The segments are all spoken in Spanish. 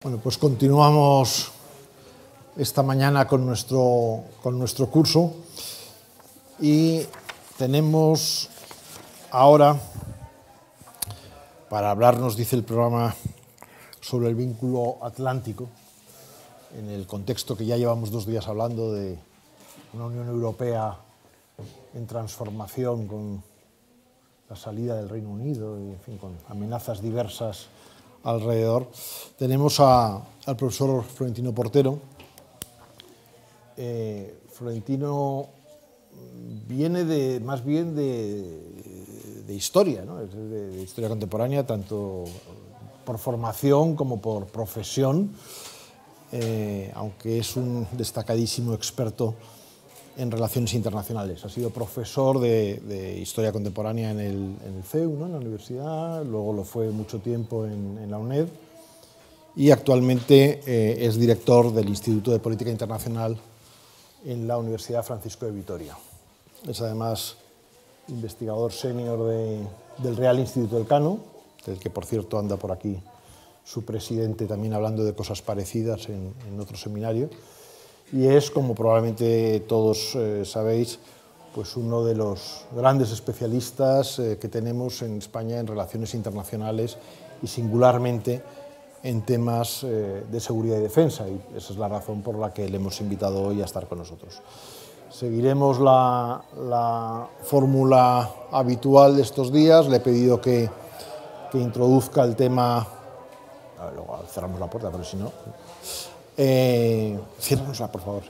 Bueno, pues continuamos esta mañana con nuestro, con nuestro curso y tenemos ahora, para hablarnos, dice el programa, sobre el vínculo atlántico, en el contexto que ya llevamos dos días hablando de una Unión Europea en transformación con la salida del Reino Unido y, en fin, con amenazas diversas alrededor. Tenemos al profesor Florentino Portero. Eh, Florentino viene de, más bien de, historia, de, historia contemporánea, tanto por formación como por profesión, eh, aunque es un destacadísimo experto en relaciones internacionales. Ha sido profesor de, historia contemporánea en el, CEU, en la universidad, luego lo fue mucho tiempo en, la UNED y actualmente eh, es director del Instituto de Política Internacional en la Universidad Francisco de Vitoria. Es además investigador senior del Real Instituto del Cano, del que por cierto anda por aquí su presidente también hablando de cosas parecidas en, en otro seminario y es, como probablemente todos eh, sabéis, pues uno de los grandes especialistas eh, que tenemos en España en relaciones internacionales y singularmente en temas eh, de seguridad y defensa, y esa es la razón por la que le hemos invitado hoy a estar con nosotros. Seguiremos la, fórmula habitual de estos días, le he pedido que, introduzca el tema, luego cerramos la puerta, pero si no, eh, por favor,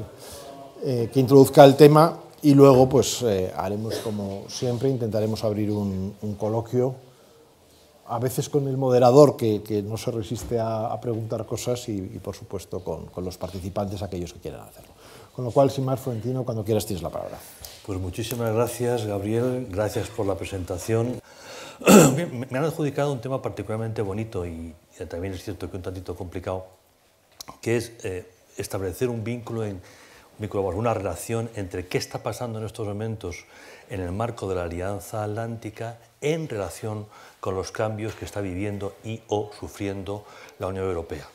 eh, que introduzca el tema y luego, pues, eh, haremos como siempre, intentaremos abrir un, coloquio, a veces con el moderador, que, no se resiste a, preguntar cosas, y, por supuesto, con, los participantes, aquellos que quieran hacerlo. Con lo cual, sin más, Florentino, cuando quieras tienes la palabra. Pues muchísimas gracias, Gabriel. Gracias por la presentación. Me han adjudicado un tema particularmente bonito y también es cierto que un tantito complicado que es eh, establecer un vínculo, una relación entre qué está pasando en estos momentos en el marco de la Alianza Atlántica en relación con los cambios que está viviendo y o sufriendo la Unión Europea.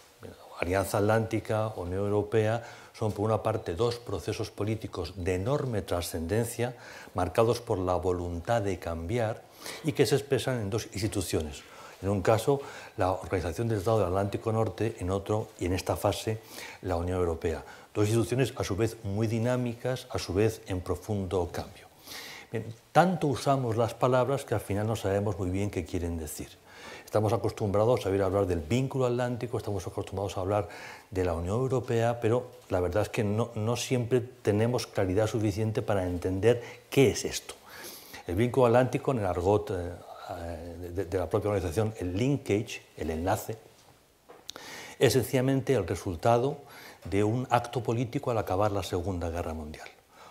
Alianza Atlántica, Unión Europea, son por una parte dos procesos políticos de enorme trascendencia, marcados por la voluntad de cambiar y que se expresan en dos instituciones. En un caso, la Organización del Estado del Atlántico Norte, en otro, y en esta fase, la Unión Europea. Dos instituciones, a su vez, muy dinámicas, a su vez, en profundo cambio. tanto usamos las palabras que al final no sabemos muy bien qué quieren decir. Estamos acostumbrados a oír hablar del vínculo atlántico, estamos acostumbrados a hablar de la Unión Europea, pero la verdad es que no, siempre tenemos claridad suficiente para entender qué es esto. El vínculo atlántico en el argot eh, eh, de, la propia organización, el linkage, el enlace, es sencillamente el resultado de un acto político al acabar la Segunda Guerra Mundial.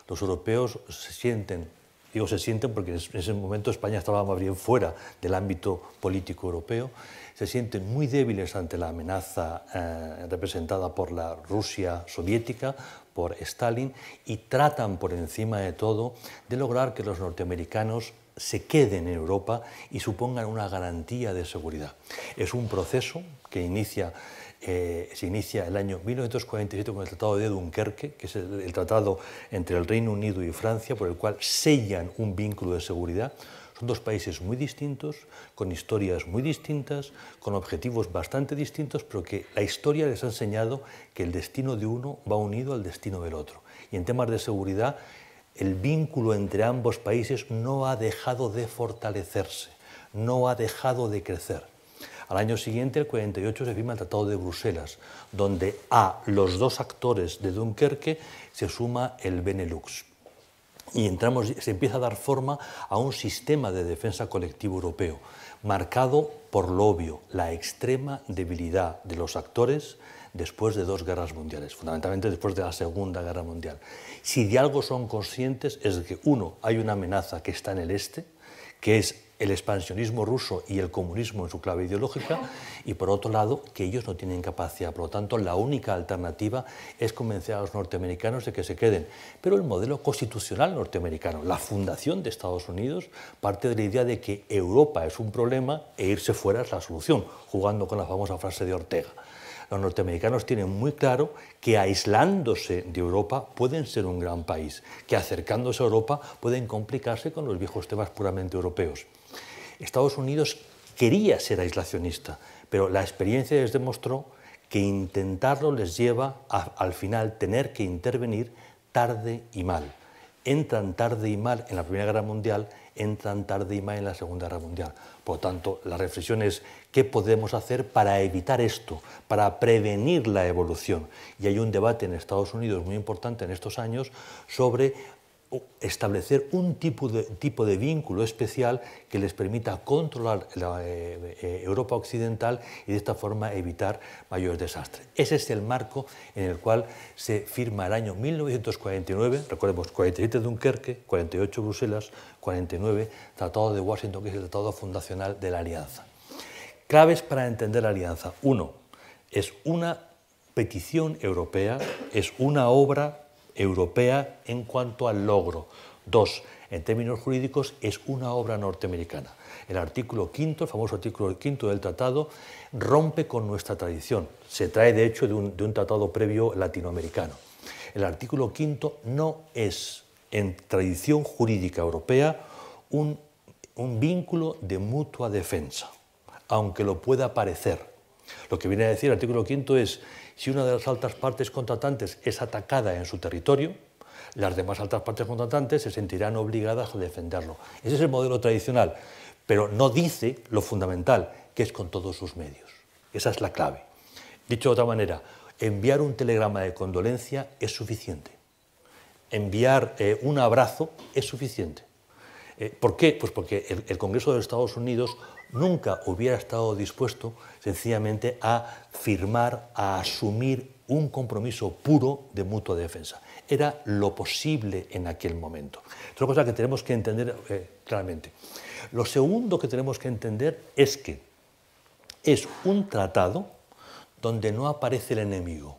Los europeos se sienten, digo se sienten porque en ese momento España estaba más bien fuera del ámbito político europeo, se sienten muy débiles ante la amenaza eh, representada por la Rusia soviética, por Stalin, y tratan por encima de todo de lograr que los norteamericanos se queden en Europa y supongan una garantía de seguridad. Es un proceso que eh, se inicia el año 1947 con el Tratado de Dunkerque, que es el tratado entre el Reino Unido y Francia, por el cual sellan un vínculo de seguridad son dos países muy distintos, con historias muy distintas, con objetivos bastante distintos, pero que la historia les ha enseñado que el destino de uno va unido al destino del otro. Y en temas de seguridad, el vínculo entre ambos países no ha dejado de fortalecerse, no ha dejado de crecer. Al año siguiente, el 48, se firma el Tratado de Bruselas, donde a los dos actores de Dunkerque se suma el Benelux. Y se empieza a dar forma a un sistema de defensa colectivo europeo, marcado por lo obvio, la extrema debilidad de los actores, después de dos guerras mundiales, fundamentalmente después de la Segunda Guerra Mundial. Si de algo son conscientes es de que, uno, hay una amenaza que está en el este, que es el expansionismo ruso y el comunismo en su clave ideológica, y por otro lado, que ellos no tienen capacidad. Por lo tanto, la única alternativa es convencer a los norteamericanos de que se queden. Pero el modelo constitucional norteamericano, la fundación de Estados Unidos, parte de la idea de que Europa es un problema e irse fuera es la solución, jugando con la famosa frase de Ortega los norteamericanos tienen muy claro que aislándose de Europa pueden ser un gran país, que acercándose a Europa pueden complicarse con los viejos temas puramente europeos. Estados Unidos quería ser aislacionista, pero la experiencia les demostró que intentarlo les lleva al final tener que intervenir tarde y mal entran tarde y mal en la Primera Guerra Mundial, entran tarde y mal en la Segunda Guerra Mundial. Por lo tanto, la reflexión es qué podemos hacer para evitar esto, para prevenir la evolución. Y hay un debate en Estados Unidos muy importante en estos años sobre establecer un tipo de, tipo de vínculo especial que les permita controlar la eh, eh, Europa occidental y de esta forma evitar mayores desastres. Ese es el marco en el cual se firma el año 1949, recordemos 47 Dunkerque, 48 Bruselas, 49 Tratado de Washington, que es el tratado fundacional de la Alianza. Claves para entender la Alianza. Uno, es una petición europea, es una obra europea en cuanto al logro. Dos, en términos jurídicos, es una obra norteamericana. El artículo quinto, el famoso artículo quinto del tratado, rompe con nuestra tradición. Se trae, de hecho, de un, tratado previo latinoamericano. El artículo quinto no es, en tradición jurídica europea, un, un vínculo de mutua defensa, aunque lo pueda parecer. Lo que viene a decir el artículo quinto es si una de las altas partes contratantes es atacada en su territorio, las demás altas partes contratantes se sentirán obligadas a defenderlo. Ese es el modelo tradicional, pero no dice lo fundamental, que es con todos sus medios. Esa es la clave. Dicho de otra manera, enviar un telegrama de condolencia es suficiente. Enviar eh, un abrazo es suficiente. Eh, ¿Por qué? Pues porque el, el Congreso de los Estados Unidos nunca hubiera estado dispuesto sencillamente a firmar, a asumir un compromiso puro de mutua defensa. Era lo posible en aquel momento. otra cosa que tenemos que entender eh, claramente. Lo segundo que tenemos que entender es que es un tratado donde no aparece el enemigo.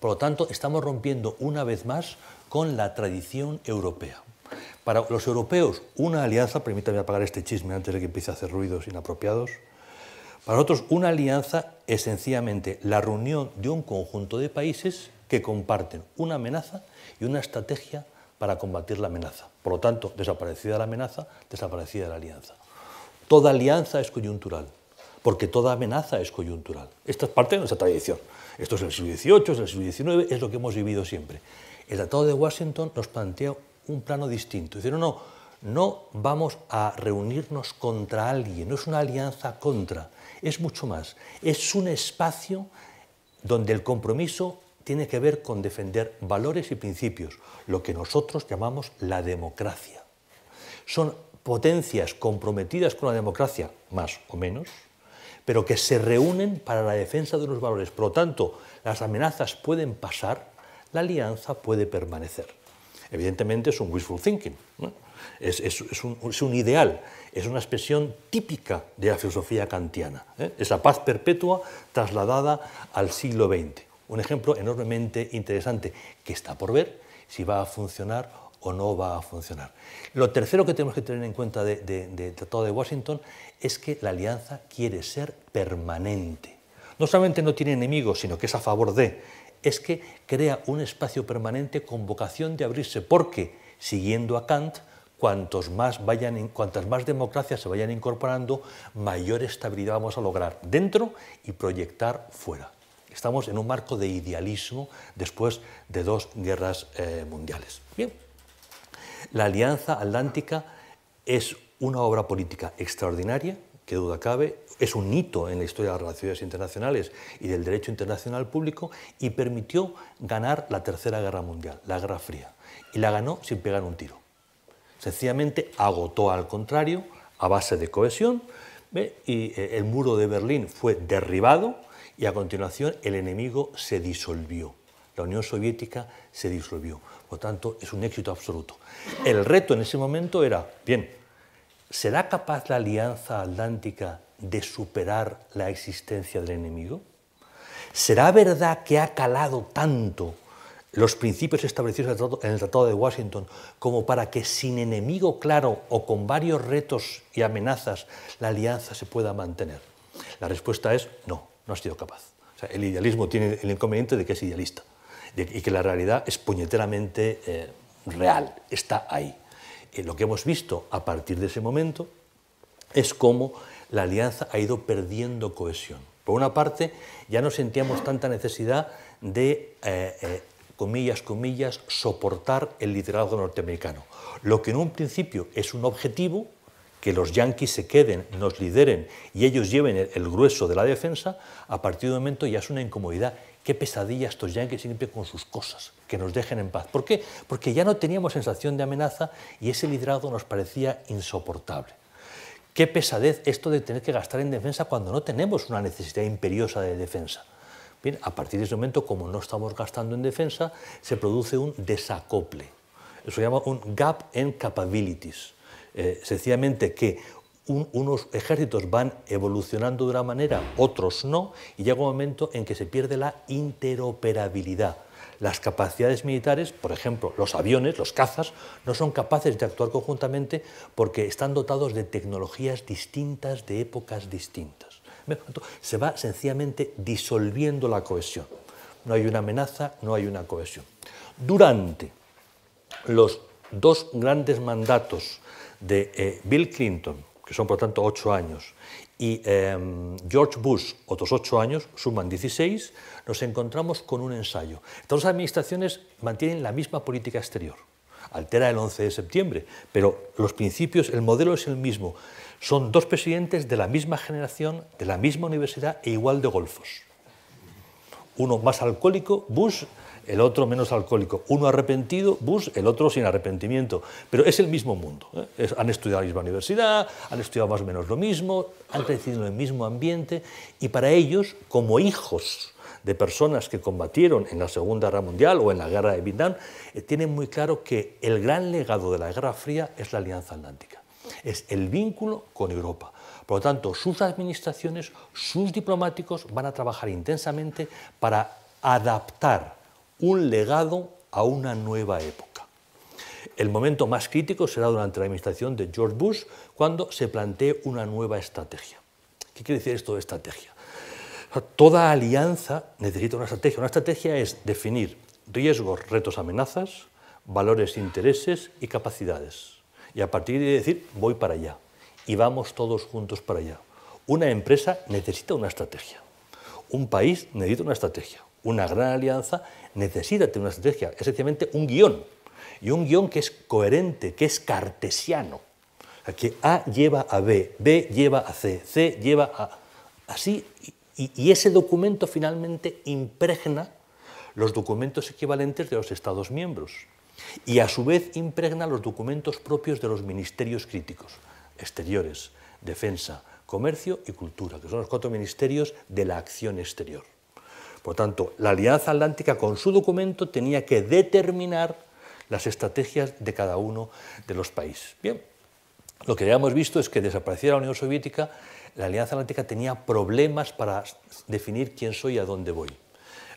Por lo tanto, estamos rompiendo una vez más con la tradición europea. Para los europeos, una alianza, permítame apagar este chisme antes de que empiece a hacer ruidos inapropiados, para nosotros, una alianza es sencillamente la reunión de un conjunto de países que comparten una amenaza y una estrategia para combatir la amenaza. Por lo tanto, desaparecida la amenaza, desaparecida la alianza. Toda alianza es coyuntural, porque toda amenaza es coyuntural. Esta es parte de nuestra tradición. Esto es el siglo XVIII, es el siglo XIX, es lo que hemos vivido siempre. El Tratado de Washington nos plantea un plano distinto. Dicen, no, no, no vamos a reunirnos contra alguien, no es una alianza contra, es mucho más. Es un espacio donde el compromiso tiene que ver con defender valores y principios, lo que nosotros llamamos la democracia. Son potencias comprometidas con la democracia, más o menos, pero que se reúnen para la defensa de unos valores. Por lo tanto, las amenazas pueden pasar, la alianza puede permanecer. Evidentemente es un wishful thinking es, un, ideal, es una expresión típica de la filosofía kantiana, ¿eh? esa paz perpetua trasladada al siglo XX. Un ejemplo enormemente interesante que está por ver si va a funcionar o no va a funcionar. Lo tercero que tenemos que tener en cuenta del de, Tratado de Washington es que la alianza quiere ser permanente. No solamente no tiene enemigos, sino que es a favor de, es que crea un espacio permanente con vocación de abrirse, porque, siguiendo a Kant, cuantas más democracias se vayan incorporando, mayor estabilidad vamos a lograr dentro y proyectar fuera. Estamos en un marco de idealismo después de dos guerras eh, mundiales. Bien, la Alianza Atlántica es una obra política extraordinaria, que duda cabe, es un hito en la historia de las relaciones internacionales y del derecho internacional público y permitió ganar la Tercera Guerra Mundial, la Guerra Fría. Y la ganó sin pegar un tiro sencillamente agotó al contrario a base de cohesión y eh, el muro de Berlín fue derribado y a continuación el enemigo se disolvió. La Unión Soviética se disolvió. Por tanto, es un éxito absoluto. El reto en ese momento era, bien, ¿será capaz la Alianza Atlántica de superar la existencia del enemigo? ¿Será verdad que ha calado tanto los principios establecidos en el Tratado de Washington como para que sin enemigo claro o con varios retos y amenazas la alianza se pueda mantener? La respuesta es no, no ha sido capaz. el idealismo tiene el inconveniente de que es idealista y que la realidad es puñeteramente eh, real, está ahí. Eh, lo que hemos visto a partir de ese momento es cómo la alianza ha ido perdiendo cohesión. Por una parte, ya no sentíamos tanta necesidad de eh, comillas, comillas, soportar el liderazgo norteamericano. Lo que en un principio es un objetivo, que los yanquis se queden, nos lideren y ellos lleven el, grueso de la defensa, a partir de un momento ya es una incomodidad. Qué pesadilla estos yanquis siempre con sus cosas, que nos dejen en paz. ¿Por qué? Porque ya no teníamos sensación de amenaza y ese liderazgo nos parecía insoportable. Qué pesadez esto de tener que gastar en defensa cuando no tenemos una necesidad imperiosa de defensa a partir de ese momento, como no estamos gastando en defensa, se produce un desacople. Eso se llama un gap in capabilities. Eh, sencillamente que unos ejércitos van evolucionando de una manera, otros no, y llega un momento en que se pierde la interoperabilidad. Las capacidades militares, por ejemplo, los aviones, los cazas, no son capaces de actuar conjuntamente porque están dotados de tecnologías distintas, de épocas distintas se va sencillamente disolviendo la cohesión. No hay una amenaza, no hay una cohesión. Durante los dos grandes mandatos de eh, Bill Clinton, que son por tanto ocho años, y em, George Bush, otros ocho años, suman 16, nos encontramos con un ensayo. Estas dos administraciones mantienen la misma política exterior. Altera el 11 de septiembre, pero los principios, el modelo es el mismo son dos presidentes de la misma generación, de la misma universidad e igual de golfos. Uno más alcohólico, Bush, el otro menos alcohólico. Uno arrepentido, Bush, el otro sin arrepentimiento. Pero es el mismo mundo. ¿eh? han estudiado la misma universidad, han estudiado más o menos lo mismo, han crecido en el mismo ambiente y para ellos, como hijos de personas que combatieron en la Segunda Guerra Mundial o en la Guerra de Vietnam, eh, tienen muy claro que el gran legado de la Guerra Fría es la Alianza Atlántica es el vínculo con Europa. Por lo tanto, sus administraciones, sus diplomáticos van a trabajar intensamente para adaptar un legado a una nueva época. El momento más crítico será durante la administración de George Bush, cuando se plantee una nueva estrategia. ¿Qué quiere decir esto de estrategia? Toda alianza necesita una estrategia. Una estrategia es definir riesgos, retos, amenazas, valores, intereses y capacidades. Y a partir de decir, voy para allá. Y vamos todos juntos para allá. Una empresa necesita una estrategia. Un país necesita una estrategia. Una gran alianza necesita tener una estrategia. Esencialmente un guión. Y un guión que es coherente, que es cartesiano. que A lleva a B, B lleva a C, C lleva a... Así, y ese documento finalmente impregna los documentos equivalentes de los Estados miembros y a su vez impregna los documentos propios de los ministerios críticos, exteriores, defensa, comercio y cultura, que son los cuatro ministerios de la acción exterior. Por tanto, la Alianza Atlántica con su documento tenía que determinar las estrategias de cada uno de los países. Bien, lo que ya hemos visto es que desaparecida la Unión Soviética, la Alianza Atlántica tenía problemas para definir quién soy y a dónde voy.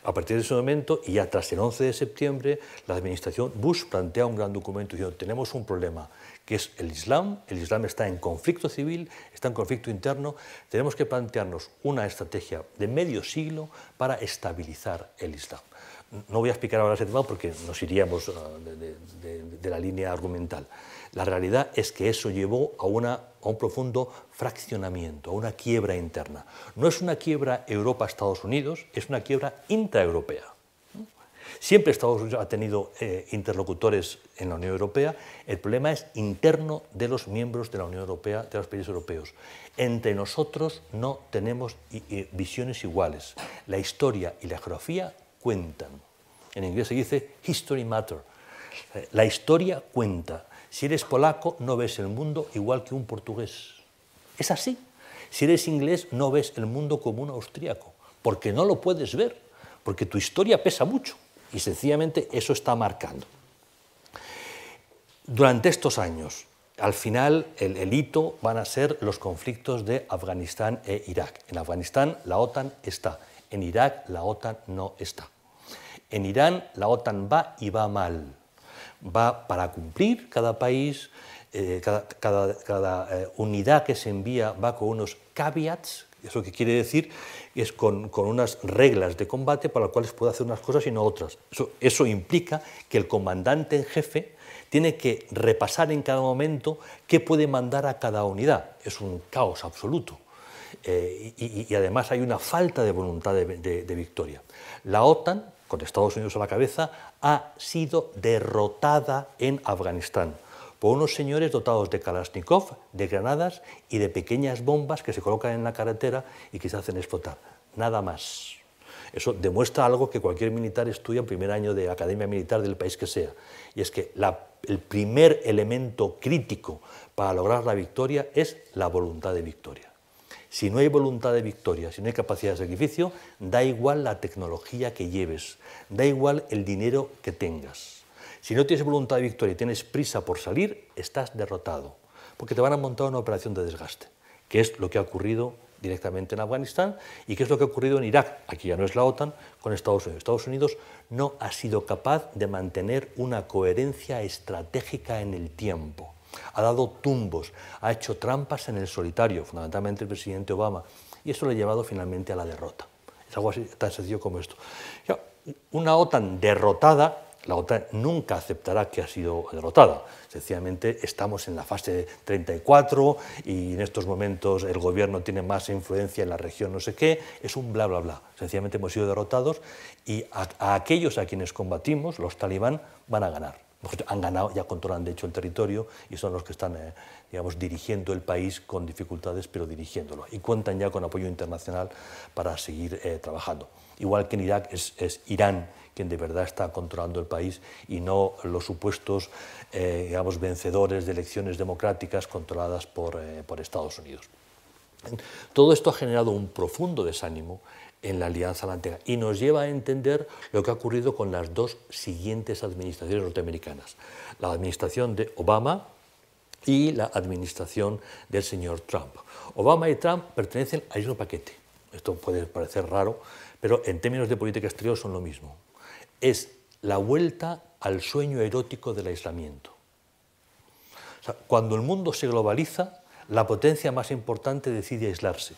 A partir de ese momento, y ya tras el 11 de septiembre, la administración Bush plantea un gran documento diciendo, tenemos un problema, que es el Islam, el Islam está en conflicto civil, está en conflicto interno, tenemos que plantearnos una estrategia de medio siglo para estabilizar el Islam. No voy a explicar ahora ese tema porque nos iríamos ah, de la línea argumental. La realidad es que eso llevó a, un profundo fraccionamiento, a una quiebra interna. No es una quiebra Europa-Estados Unidos, es una quiebra intraeuropea. Siempre Estados Unidos ha tenido eh, interlocutores en la Unión Europea. El problema es interno de los miembros de la Unión Europea, de los países europeos. Entre nosotros no tenemos visiones iguales. La historia y la geografía cuentan. En inglés se dice history matter. Eh, la historia cuenta. Si eres polaco, no ves el mundo igual que un portugués. Es así. Si eres inglés, no ves el mundo como un austríaco, porque no lo puedes ver, porque tu historia pesa mucho. Y sencillamente eso está marcando. Durante estos años, al final, el, hito van a ser los conflictos de Afganistán e Irak. En Afganistán la OTAN está, en Irak la OTAN no está. En Irán la OTAN va y va mal va para cumplir cada país, eh, cada, eh, unidad que se envía va con unos caveats, eso que quiere decir es con, unas reglas de combate para las cuales puede hacer unas cosas y no otras. Eso, implica que el comandante en jefe tiene que repasar en cada momento qué puede mandar a cada unidad. Es un caos absoluto. Eh, y, además hay una falta de voluntad de victoria. La OTAN, con Estados Unidos a la cabeza, ha sido derrotada en Afganistán por unos señores dotados de Kalashnikov, de granadas y de pequeñas bombas que se colocan en la carretera y que se hacen explotar. Nada más. Eso demuestra algo que cualquier militar estudia en primer año de academia militar del país que sea, y es que el primer elemento crítico para lograr la victoria es la voluntad de victoria. Si no hay voluntad de victoria, si no hay capacidad de sacrificio, da igual la tecnología que lleves, da igual el dinero que tengas. Si no tienes voluntad de victoria y tienes prisa por salir, estás derrotado, porque te van a montar una operación de desgaste, que es lo que ha ocurrido directamente en Afganistán y que es lo que ha ocurrido en Irak, aquí ya no es la OTAN, con Estados Unidos. Estados Unidos no ha sido capaz de mantener una coherencia estratégica en el tiempo ha dado tumbos, ha hecho trampas en el solitario, fundamentalmente el presidente Obama, y eso le ha llevado finalmente a la derrota. Es algo tan sencillo como esto. Una OTAN derrotada, la OTAN nunca aceptará que ha sido derrotada. Sencillamente estamos en la fase 34 y en estos momentos el gobierno tiene más influencia en la región, no sé qué. Es un bla, bla, bla. Sencillamente hemos sido derrotados y a aquellos a quienes combatimos, los talibán, van a ganar han ganado, ya controlan de hecho el territorio y son los que están, eh, digamos, dirigiendo el país con dificultades, pero dirigiéndolo. Y cuentan ya con apoyo internacional para seguir eh, trabajando. Igual que en Irak es, Irán quien de verdad está controlando el país y no los supuestos, eh, digamos, vencedores de elecciones democráticas controladas por Estados Unidos. Todo esto ha generado un profundo desánimo en la Alianza Atlántica y nos lleva a entender lo que ha ocurrido con las dos siguientes administraciones norteamericanas, la administración de Obama y la administración del señor Trump. Obama y Trump pertenecen a mismo paquete. Esto puede parecer raro, pero en términos de política exterior son lo mismo. Es la vuelta al sueño erótico del aislamiento. cuando el mundo se globaliza, la potencia más importante decide aislarse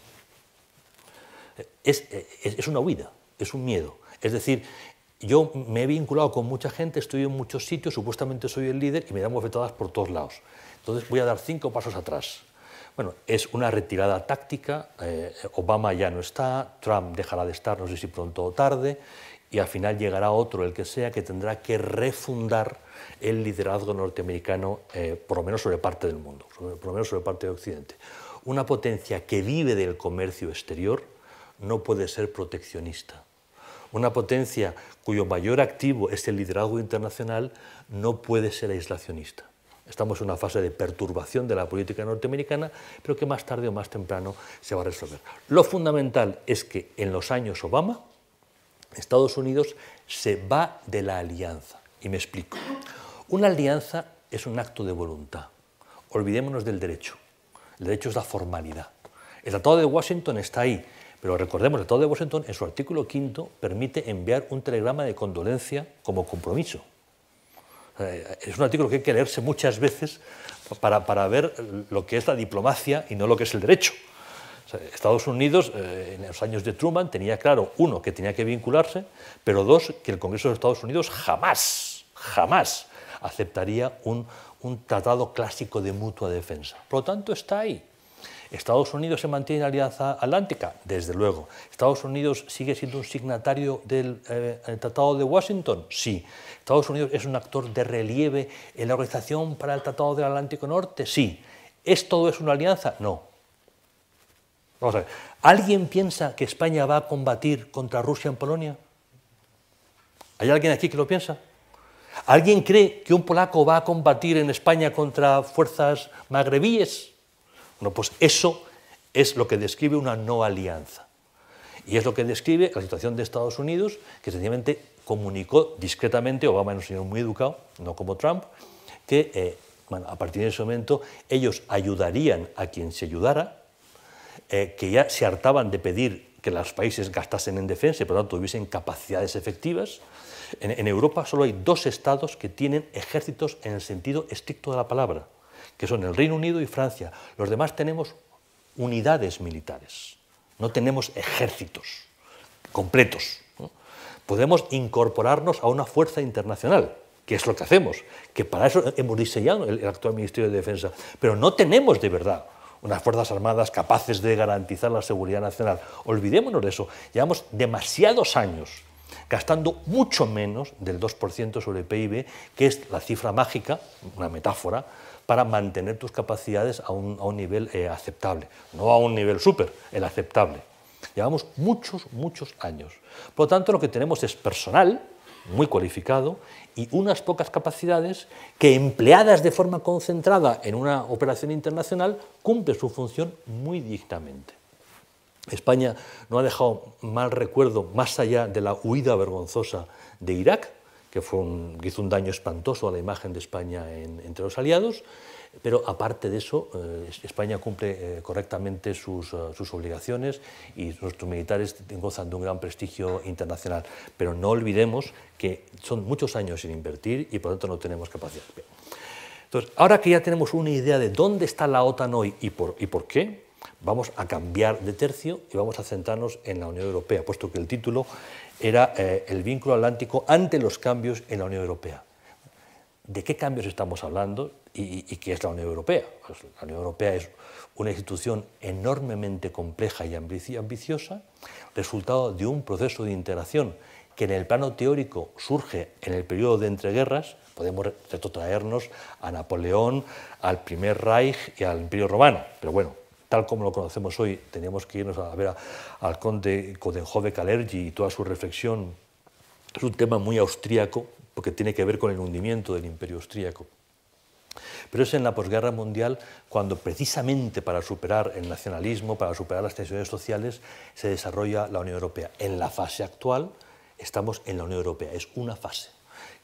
es, una huida, es un miedo. Es decir, yo me he vinculado con mucha gente, estoy en muchos sitios, supuestamente soy el líder y me dan bofetadas por todos lados. Entonces voy a dar cinco pasos atrás. Bueno, es una retirada táctica, eh, Obama ya no está, Trump dejará de estar, no sé si pronto o tarde, y al final llegará otro, el que sea, que tendrá que refundar el liderazgo norteamericano, eh, por lo menos sobre parte del mundo, por lo menos sobre parte de Occidente. Una potencia que vive del comercio exterior, no puede ser proteccionista. Una potencia cuyo mayor activo es el liderazgo internacional no puede ser aislacionista. Estamos en una fase de perturbación de la política norteamericana, pero que más tarde o más temprano se va a resolver. Lo fundamental es que en los años Obama, Estados Unidos se va de la alianza. Y me explico. Una alianza es un acto de voluntad. Olvidémonos del derecho. El derecho es la formalidad. El Tratado de Washington está ahí, pero recordemos, el Estado de Washington, en su artículo quinto, permite enviar un telegrama de condolencia como compromiso. Es un artículo que hay que leerse muchas veces para, ver lo que es la diplomacia y no lo que es el derecho. Estados Unidos, eh, en los años de Truman, tenía claro, uno, que tenía que vincularse, pero dos, que el Congreso de Estados Unidos jamás, jamás aceptaría un tratado clásico de mutua defensa. Por lo tanto, está ahí. ¿Estados Unidos se mantiene en la Alianza Atlántica? Desde luego. ¿Estados Unidos sigue siendo un signatario del eh, Tratado de Washington? Sí. ¿Estados Unidos es un actor de relieve en la Organización para el Tratado del Atlántico Norte? Sí. ¿Es todo una alianza? No. Vamos a ver. ¿Alguien piensa que España va a combatir contra Rusia en Polonia? ¿Hay alguien aquí que lo piensa? ¿Alguien cree que un polaco va a combatir en España contra fuerzas magrebíes? Bueno, pues eso es lo que describe una no alianza. Y es lo que describe la situación de Estados Unidos, que sencillamente comunicó discretamente, Obama era un señor muy educado, no como Trump, que eh, a partir de ese momento ellos ayudarían a quien se ayudara, eh, que ya se hartaban de pedir que los países gastasen en defensa y por lo tanto tuviesen capacidades efectivas. en Europa solo hay dos estados que tienen ejércitos en el sentido estricto de la palabra, que son el Reino Unido y Francia. Los demás tenemos unidades militares, no tenemos ejércitos completos. Podemos incorporarnos a una fuerza internacional, que es lo que hacemos, que para eso hemos diseñado el, el actual Ministerio de Defensa, pero no tenemos de verdad unas Fuerzas Armadas capaces de garantizar la seguridad nacional. Olvidémonos de eso. Llevamos demasiados años gastando mucho menos del 2% sobre el PIB, que es la cifra mágica, una metáfora, para mantener tus capacidades a un, nivel eh, aceptable, no a un nivel súper, el aceptable. Llevamos muchos, muchos años. Por lo tanto, lo que tenemos es personal, muy cualificado, y unas pocas capacidades que empleadas de forma concentrada en una operación internacional cumple su función muy dignamente. España no ha dejado mal recuerdo más allá de la huida vergonzosa de Irak, que, fue un, hizo un daño espantoso a la imagen de España entre los aliados, pero aparte de eso, eh, España cumple eh, correctamente sus, eh, sus, obligaciones y nuestros militares gozan de un gran prestigio internacional. Pero no olvidemos que son muchos años sin invertir y por lo tanto no tenemos capacidad. Entonces, ahora que ya tenemos una idea de dónde está la OTAN hoy y por, y por qué, vamos a cambiar de tercio y vamos a centrarnos en la Unión Europea, puesto que el título era eh, el vínculo atlántico ante los cambios en la Unión Europea. ¿De qué cambios estamos hablando y, qué es la Unión Europea? Pues la Unión Europea es una institución enormemente compleja y ambiciosa, resultado de un proceso de integración que en el plano teórico surge en el periodo de entreguerras, podemos retrotraernos a Napoleón, al primer Reich y al Imperio Romano, pero bueno, tal como lo conocemos hoy, tenemos que irnos a ver al conde Codenjove Calergi y toda su reflexión. Es un tema muy austríaco, porque tiene que ver con el hundimiento del imperio austríaco. Pero es en la posguerra mundial cuando precisamente para superar el nacionalismo, para superar las tensiones sociales, se desarrolla la Unión Europea. En la fase actual estamos en la Unión Europea, es una fase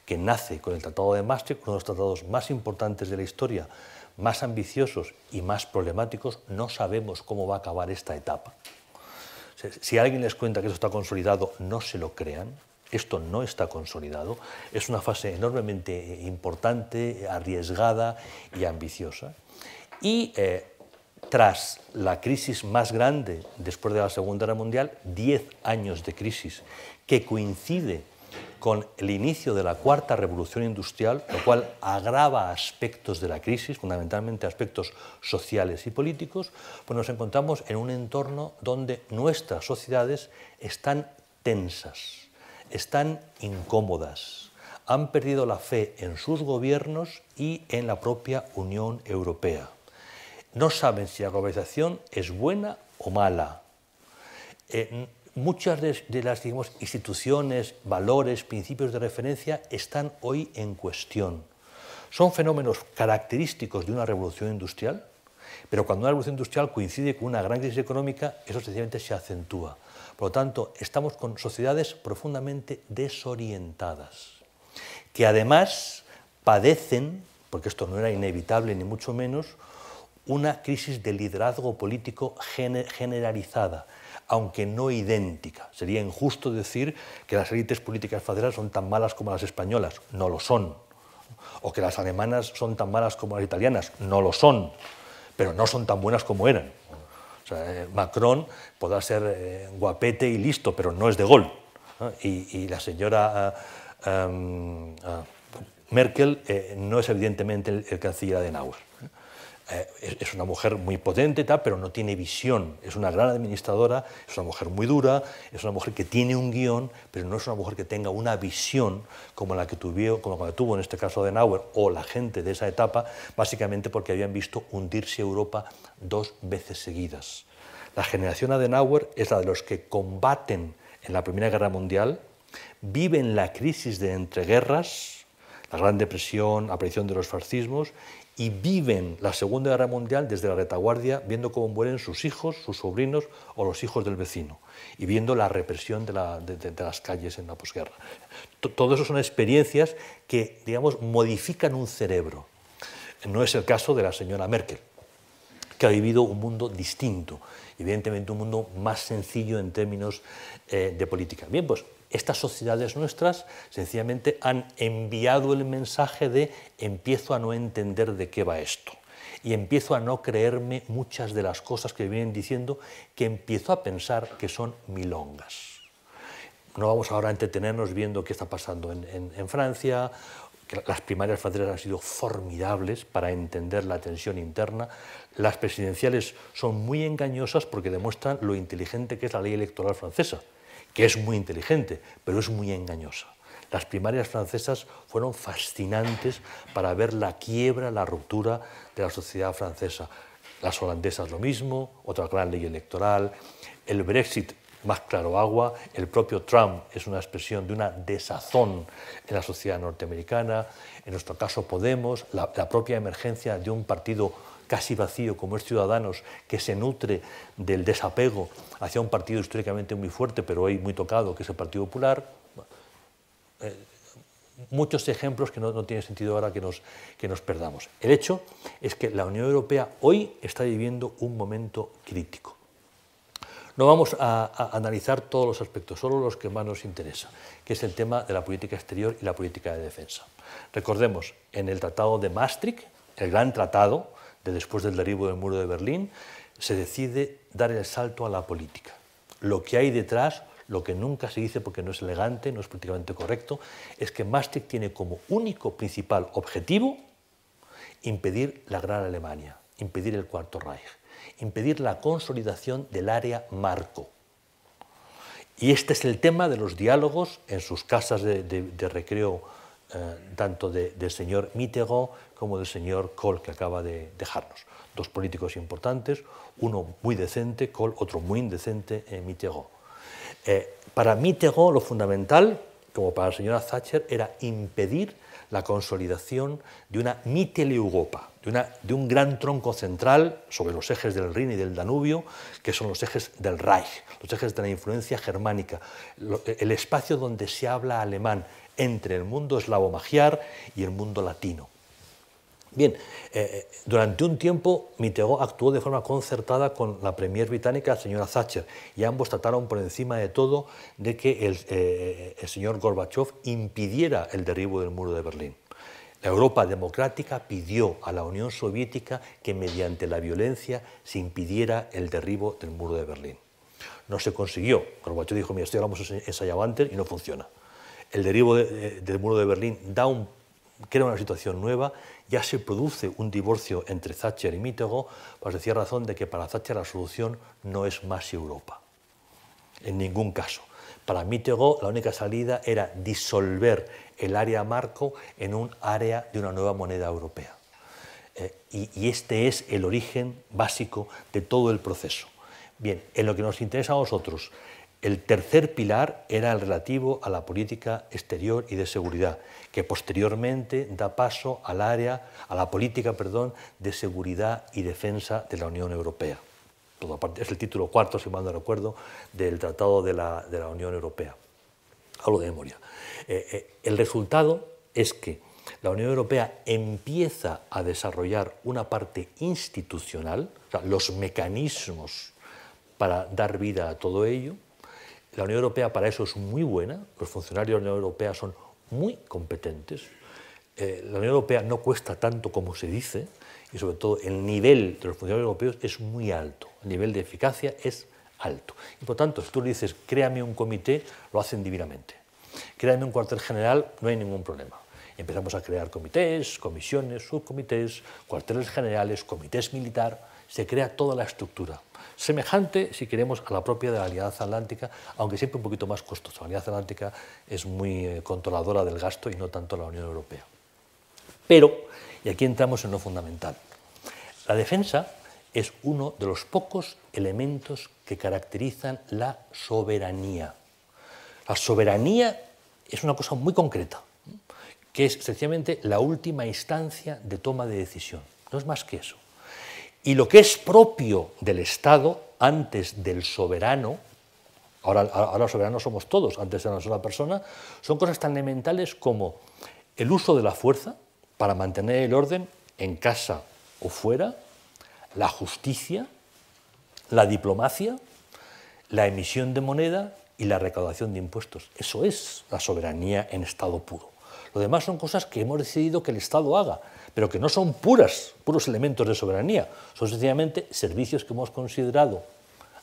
que nace con el Tratado de Maastricht, uno de los tratados más importantes de la historia más ambiciosos y más problemáticos, no sabemos cómo va a acabar esta etapa. Si alguien les cuenta que esto está consolidado, no se lo crean. Esto no está consolidado. Es una fase enormemente eh, importante, arriesgada y ambiciosa. Y eh, tras la crisis más grande después de la Segunda Guerra Mundial, 10 años de crisis, que coincide con el inicio de la cuarta revolución industrial, lo cual agrava aspectos de la crisis, fundamentalmente aspectos sociales y políticos, pues nos encontramos en un entorno donde nuestras sociedades están tensas, están incómodas, han perdido la fe en sus gobiernos y en la propia Unión Europea. No saben si la globalización es buena o mala. Eh, muchas de, las digamos, instituciones, valores, principios de referencia están hoy en cuestión. Son fenómenos característicos de una revolución industrial, pero cuando una revolución industrial coincide con una gran crisis económica, eso sencillamente se acentúa. Por lo tanto, estamos con sociedades profundamente desorientadas, que además padecen, porque esto no era inevitable ni mucho menos, una crisis de liderazgo político generalizada aunque no idéntica. Sería injusto decir que las élites políticas federales son tan malas como las españolas. No lo son. O que las alemanas son tan malas como las italianas. No lo son. Pero no son tan buenas como eran. Eh, Macron podrá ser eh, guapete y listo, pero no es de gol. Y, la señora eh, em, ah, Merkel no es evidentemente el, canciller de Adenauer. Eh, es una mujer muy potente, pero no tiene visión. Es una gran administradora, es una mujer muy dura, es una mujer que tiene un guión, pero no es una mujer que tenga una visión como la que tuvo, como la que tuvo en este caso Adenauer o la gente de esa etapa, básicamente porque habían visto hundirse Europa dos veces seguidas. La generación Adenauer es la de los que combaten en la Primera Guerra Mundial, viven la crisis de entreguerras, la Gran Depresión, la aparición de los fascismos, y viven la Segunda Guerra Mundial desde la retaguardia, viendo cómo mueren sus hijos, sus sobrinos o los hijos del vecino, y viendo la represión de, las calles en la posguerra. Todo eso son experiencias que, digamos, modifican un cerebro. No es el caso de la señora Merkel, que ha vivido un mundo distinto, evidentemente un mundo más sencillo en términos eh, de política. Bien, pues estas sociedades nuestras sencillamente han enviado el mensaje de empiezo a no entender de qué va esto y empiezo a no creerme muchas de las cosas que vienen diciendo que empiezo a pensar que son milongas. No vamos ahora a entretenernos viendo qué está pasando en, en Francia, que las primarias francesas han sido formidables para entender la tensión interna, las presidenciales son muy engañosas porque demuestran lo inteligente que es la ley electoral francesa que es muy inteligente, pero es muy engañosa. Las primarias francesas fueron fascinantes para ver la quiebra, la ruptura de la sociedad francesa. Las holandesas lo mismo, otra gran ley electoral, el Brexit más claro agua, el propio Trump es una expresión de una desazón en la sociedad norteamericana, en nuestro caso Podemos, la, propia emergencia de un partido casi vacío como es Ciudadanos, que se nutre del desapego hacia un partido históricamente muy fuerte, pero hoy muy tocado, que es el Partido Popular. Eh, muchos ejemplos que no, no, tiene sentido ahora que nos, que nos perdamos. El hecho es que la Unión Europea hoy está viviendo un momento crítico. No vamos a, a, analizar todos los aspectos, solo los que más nos interesan, que es el tema de la política exterior y la política de defensa. Recordemos, en el Tratado de Maastricht, el gran tratado, después del derribo del muro de Berlín, se decide dar el salto a la política. Lo que hay detrás, lo que nunca se dice porque no es elegante, no es prácticamente correcto, es que Maastricht tiene como único principal objetivo impedir la Gran Alemania, impedir el Cuarto Reich, impedir la consolidación del área marco. Y este es el tema de los diálogos en sus casas de recreo eh, tanto del señor Mitterrand como del señor Kohl, que acaba de dejarnos. Dos políticos importantes, uno muy decente, Kohl, otro muy indecente, eh, Mitterrand. Eh, para Mitterrand lo fundamental, como para la señora Thatcher, era impedir la consolidación de una Mitteleuropa, de, una, de un gran tronco central sobre los ejes del Rin y del Danubio, que son los ejes del Reich, los ejes de la influencia germánica, el espacio donde se habla alemán, entre el mundo eslavo-magiar y el mundo latino. Bien, eh, eh, durante un tiempo Mitterrand actuó de forma concertada con la premier británica, la señora Thatcher, y ambos trataron por encima de todo de que eh, el, señor Gorbachev impidiera el derribo del muro de Berlín. La Europa democrática pidió a la Unión Soviética que mediante la violencia se impidiera el derribo del muro de Berlín. No se consiguió. Gorbachev dijo, mira, esto ya lo hemos ensayado y no funciona. El derribo eh, del muro de Berlín da crea una situación nueva, ya se produce un divorcio entre Thatcher y Mitego, por pues decir razón de que para Thatcher la solución no es más Europa, en ningún caso. Para Mitterrand la única salida era disolver el área marco en un área de una nueva moneda europea. Eh, y, y, este es el origen básico de todo el proceso. Bien, en lo que nos interesa a nosotros, el tercer pilar era el relativo a la política exterior y de seguridad, que posteriormente da paso al área, a la política perdón, de seguridad y defensa de la Unión Europea. Es el título cuarto, si mal no recuerdo, del Tratado de la, Unión Europea. Hablo de memoria. Eh, eh, el resultado es que la Unión Europea empieza a desarrollar una parte institucional, los mecanismos para dar vida a todo ello, la Unión Europea para eso es muy buena, los funcionarios de la Unión Europea son muy competentes, eh, la Unión Europea no cuesta tanto como se dice y sobre todo el nivel de los funcionarios europeos es muy alto, el nivel de eficacia es alto. Y por tanto, si tú le dices, créame un comité, lo hacen divinamente. Créame un cuartel general, no hay ningún problema. empezamos a crear comités, comisiones, subcomités, cuarteles generales, comités militar, se crea toda la estructura semejante, si queremos, a la propia de la Alianza Atlántica, aunque siempre un poquito más costosa. La Alianza Atlántica es muy eh, controladora del gasto y no tanto la Unión Europea. Pero, y aquí entramos en lo fundamental, la defensa es uno de los pocos elementos que caracterizan la soberanía. La soberanía es una cosa muy concreta, que es sencillamente la última instancia de toma de decisión. No es más que eso. Y lo que es propio del Estado antes del soberano, ahora, ahora soberanos somos todos, antes de una sola persona, son cosas tan elementales como el uso de la fuerza para mantener el orden en casa o fuera, la justicia, la diplomacia, la emisión de moneda y la recaudación de impuestos. Eso es la soberanía en estado puro. Lo demás son cosas que hemos decidido que el Estado haga, pero que no son puras, puros elementos de soberanía, son sencillamente servicios que hemos considerado,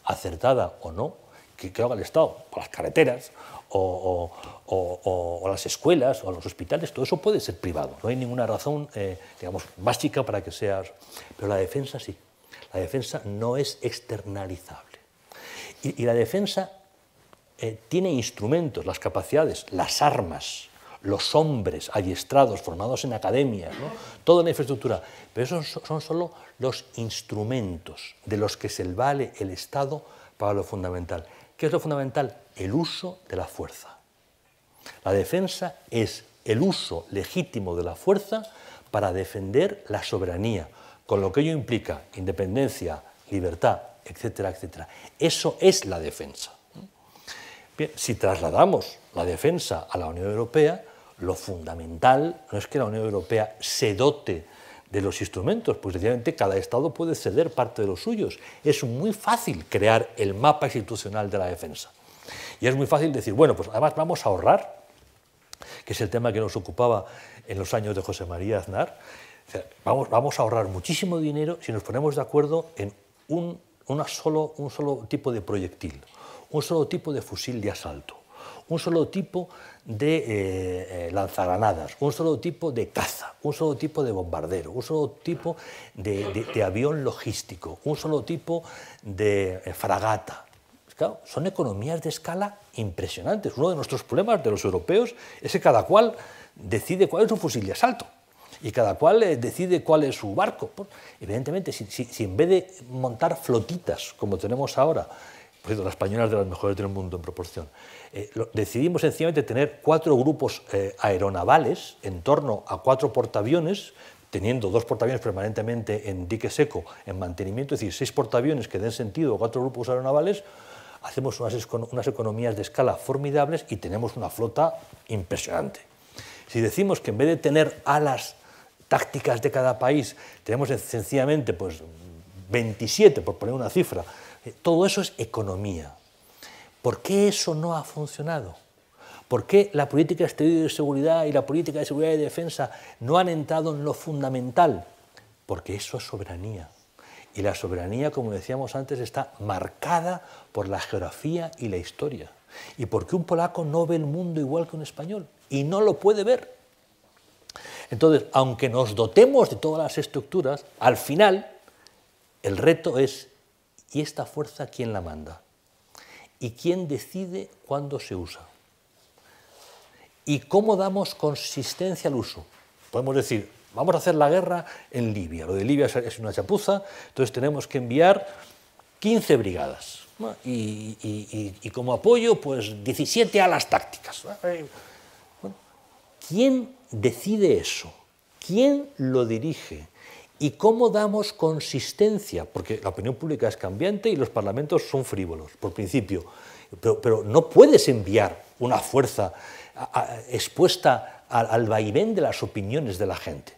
acertada o no, que, haga el Estado, o las carreteras, o, las escuelas, o los hospitales, todo eso puede ser privado, no hay ninguna razón, eh, digamos, básica para que sea Pero la defensa sí, la defensa no es externalizable. Y, la defensa eh, tiene instrumentos, las capacidades, las armas, los hombres adiestrados, formados en academias, toda la infraestructura. Pero esos son solo los instrumentos de los que se vale el Estado para lo fundamental. ¿Qué es lo fundamental? El uso de la fuerza. La defensa es el uso legítimo de la fuerza para defender la soberanía, con lo que ello implica independencia, libertad, etcétera, etcétera. Eso es la defensa. si trasladamos la defensa a la Unión Europea, lo fundamental no es que la Unión Europea se dote de los instrumentos, pues sencillamente cada Estado puede ceder parte de los suyos. Es muy fácil crear el mapa institucional de la defensa. Y es muy fácil decir, bueno, pues además vamos a ahorrar, que es el tema que nos ocupaba en los años de José María Aznar, vamos, vamos a ahorrar muchísimo dinero si nos ponemos de acuerdo en un solo tipo de proyectil, un solo tipo de fusil de asalto un solo tipo de eh, eh, lanzaranadas, un solo tipo de caza, un solo tipo de bombardero, un solo tipo de, avión logístico, un solo tipo de eh, fragata. son economías de escala impresionantes. Uno de nuestros problemas de los europeos es que cada cual decide cuál es su fusil de asalto y cada cual decide cuál es su barco. Pues, evidentemente, si, en vez de montar flotitas como tenemos ahora, por españolas de las mejores del mundo en proporción, eh, decidimos sencillamente tener cuatro grupos eh, aeronavales en torno a cuatro portaaviones, teniendo dos portaaviones permanentemente en dique seco, en mantenimiento, es decir, seis portaaviones que den sentido a cuatro grupos aeronavales, hacemos unas, unas economías de escala formidables y tenemos una flota impresionante. Si decimos que en vez de tener alas tácticas de cada país, tenemos sencillamente pues, 27, por poner una cifra, eh, todo eso es economía. ¿Por qué eso no ha funcionado? ¿Por qué la política exterior de seguridad y la política de seguridad y defensa no han entrado en lo fundamental? Porque eso es soberanía. Y la soberanía, como decíamos antes, está marcada por la geografía y la historia. Y porque un polaco no ve el mundo igual que un español y no lo puede ver. Entonces, aunque nos dotemos de todas las estructuras, al final el reto es ¿Y esta fuerza quién la manda? ¿Y quién decide cuándo se usa? ¿Y cómo damos consistencia al uso? Podemos decir, vamos a hacer la guerra en Libia. Lo de Libia es una chapuza, entonces tenemos que enviar 15 brigadas. Y, como apoyo, pues 17 alas tácticas. ¿Quién decide eso? ¿Quién lo dirige? y cómo damos consistencia, porque la opinión pública es cambiante y los parlamentos son frívolos, por principio, pero, no puedes enviar una fuerza expuesta al, vaivén de las opiniones de la gente.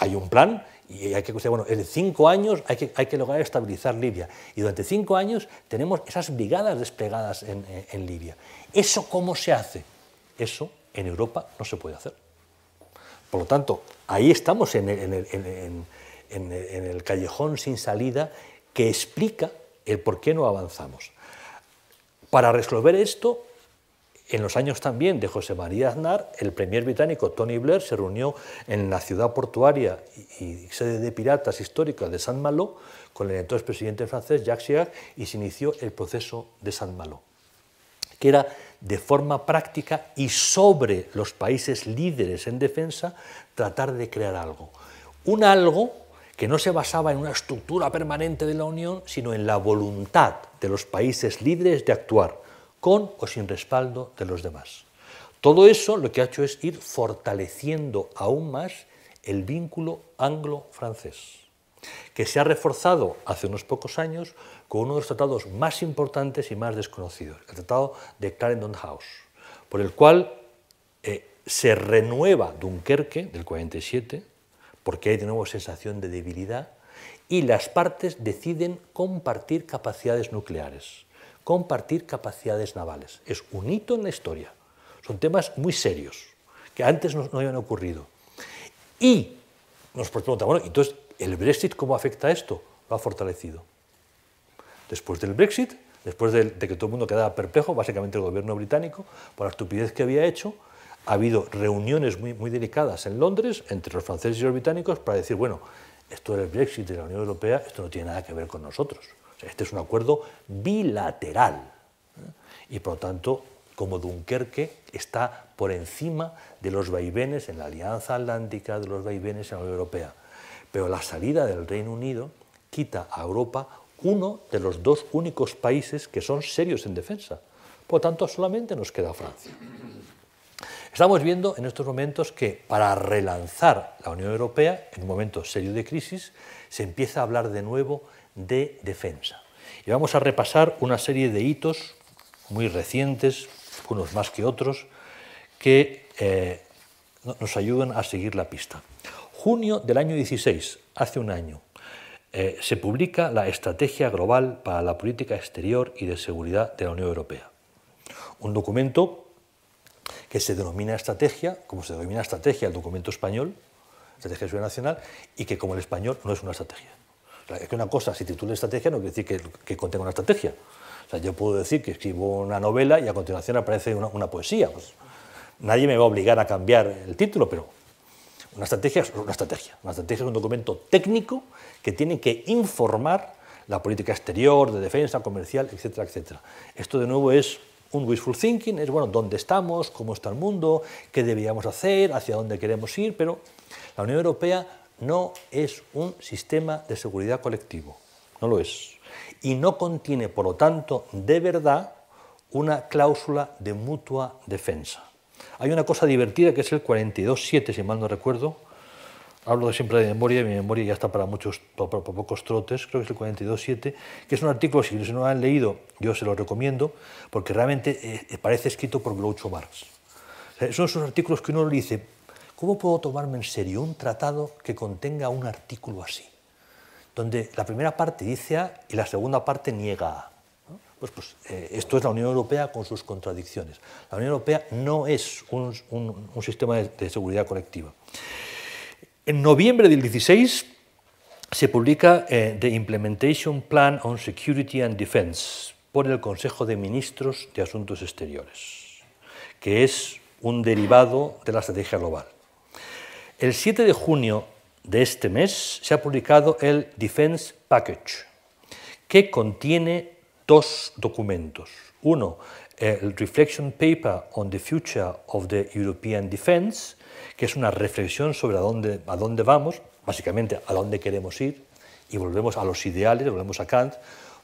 hay un plan y hay que, bueno, en cinco años hay que, hay que lograr estabilizar Libia y durante cinco años tenemos esas brigadas desplegadas en Libia. ¿Eso cómo se hace? Eso en Europa no se puede hacer. Por lo tanto, ahí estamos en, el callejón sin salida que explica el por qué no avanzamos. Para resolver esto, en los años también de José María Aznar, el premier británico Tony Blair se reunió en la ciudad portuaria y, sede de piratas histórica de saint Malo con el entonces presidente francés Jacques Chirac y se inició el proceso de saint Malo, que era de forma práctica y sobre los países líderes en defensa tratar de crear algo. Un algo que no se basaba en una estructura permanente de la Unión, sino en la voluntad de los países líderes de actuar con o sin respaldo de los demás. Todo eso lo que ha hecho es ir fortaleciendo aún más el vínculo anglo-francés, que se ha reforzado hace unos pocos años con uno de los tratados más importantes y más desconocidos, el Tratado de Clarendon House, por el cual eh, se renueva Dunkerque del 47, porque hay de nuevo sensación de debilidad, y las partes deciden compartir capacidades nucleares, compartir capacidades navales. Es un hito en la historia. Son temas muy serios, que antes no, habían ocurrido. Y nos preguntamos, bueno, entonces, ¿el Brexit cómo afecta a esto? Lo ha fortalecido después del Brexit, después de, que todo el mundo quedaba perplejo, básicamente el gobierno británico, por la estupidez que había hecho, ha habido reuniones muy, delicadas en Londres entre los franceses y los británicos para decir, bueno, esto el Brexit de la Unión Europea, esto no tiene nada que ver con nosotros. este es un acuerdo bilateral. ¿eh? Y por lo tanto, como Dunkerque está por encima de los vaivenes en la Alianza Atlántica, de los vaivenes en la Unión Europea. Pero la salida del Reino Unido quita a Europa uno de los dos únicos países que son serios en defensa. Por tanto, solamente nos queda Francia. Estamos viendo en estos momentos que para relanzar la Unión Europea, en un momento serio de crisis, se empieza a hablar de nuevo de defensa. Y vamos a repasar una serie de hitos muy recientes, unos más que otros, que eh, nos ayudan a seguir la pista. Junio del año 16, hace un año, eh, se publica la Estrategia Global para la Política Exterior y de Seguridad de la Unión Europea. Un documento que se denomina estrategia, como se denomina estrategia el documento español, estrategia de nacional, y que como el español no es una estrategia. es que una cosa, si titula estrategia, no quiere decir que, contenga una estrategia. yo puedo decir que escribo una novela y a continuación aparece una, poesía. Pues, nadie me va a obligar a cambiar el título, pero una estrategia es una estrategia. Una estrategia es un documento técnico que tiene que informar la política exterior, de defensa, comercial, etcétera, etcétera. Esto de nuevo es un wishful thinking, es bueno, dónde estamos, cómo está el mundo, qué deberíamos hacer, hacia dónde queremos ir, pero la Unión Europea no es un sistema de seguridad colectivo, no lo es. Y no contiene, por lo tanto, de verdad una cláusula de mutua defensa. Hay una cosa divertida que es el 42.7, si mal no recuerdo, hablo siempre de memoria, mi memoria ya está para muchos pocos trotes, creo que es el 42.7, que es un artículo, si no lo han leído, yo se lo recomiendo, porque realmente eh, parece escrito por Groucho Marx. son esos artículos que uno le dice, ¿cómo puedo tomarme en serio un tratado que contenga un artículo así? Donde la primera parte dice A y la segunda parte niega A. Pues, pues eh, esto es la Unión Europea con sus contradicciones. La Unión Europea no es un, sistema de, de seguridad colectiva. En noviembre del 16 se publica eh, The Implementation Plan on Security and Defense por el Consejo de Ministros de Asuntos Exteriores, que es un derivado de la estrategia global. El 7 de junio de este mes se ha publicado el Defense Package, que contiene dos documentos. Uno, el Reflection Paper on the Future of the European Defense, que es una reflexión sobre a dónde, vamos, básicamente a dónde queremos ir, y volvemos a los ideales, volvemos a Kant,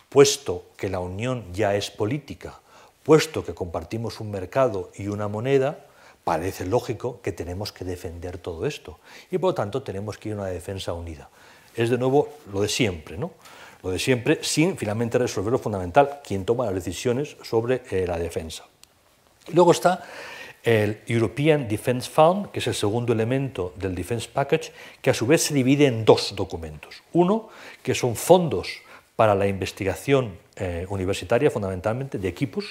puesto que la unión ya es política, puesto que compartimos un mercado y una moneda, parece lógico que tenemos que defender todo esto. Y por lo tanto tenemos que ir a una defensa unida. Es de nuevo lo de siempre, ¿no? Lo de siempre sin finalmente resolver lo fundamental, quien toma las decisiones sobre eh, la defensa. Luego está el European Defence Fund, que es el segundo elemento del Defence Package, que a su vez se divide en dos documentos. Uno, que son fondos para la investigación eh, universitaria, fundamentalmente, de equipos,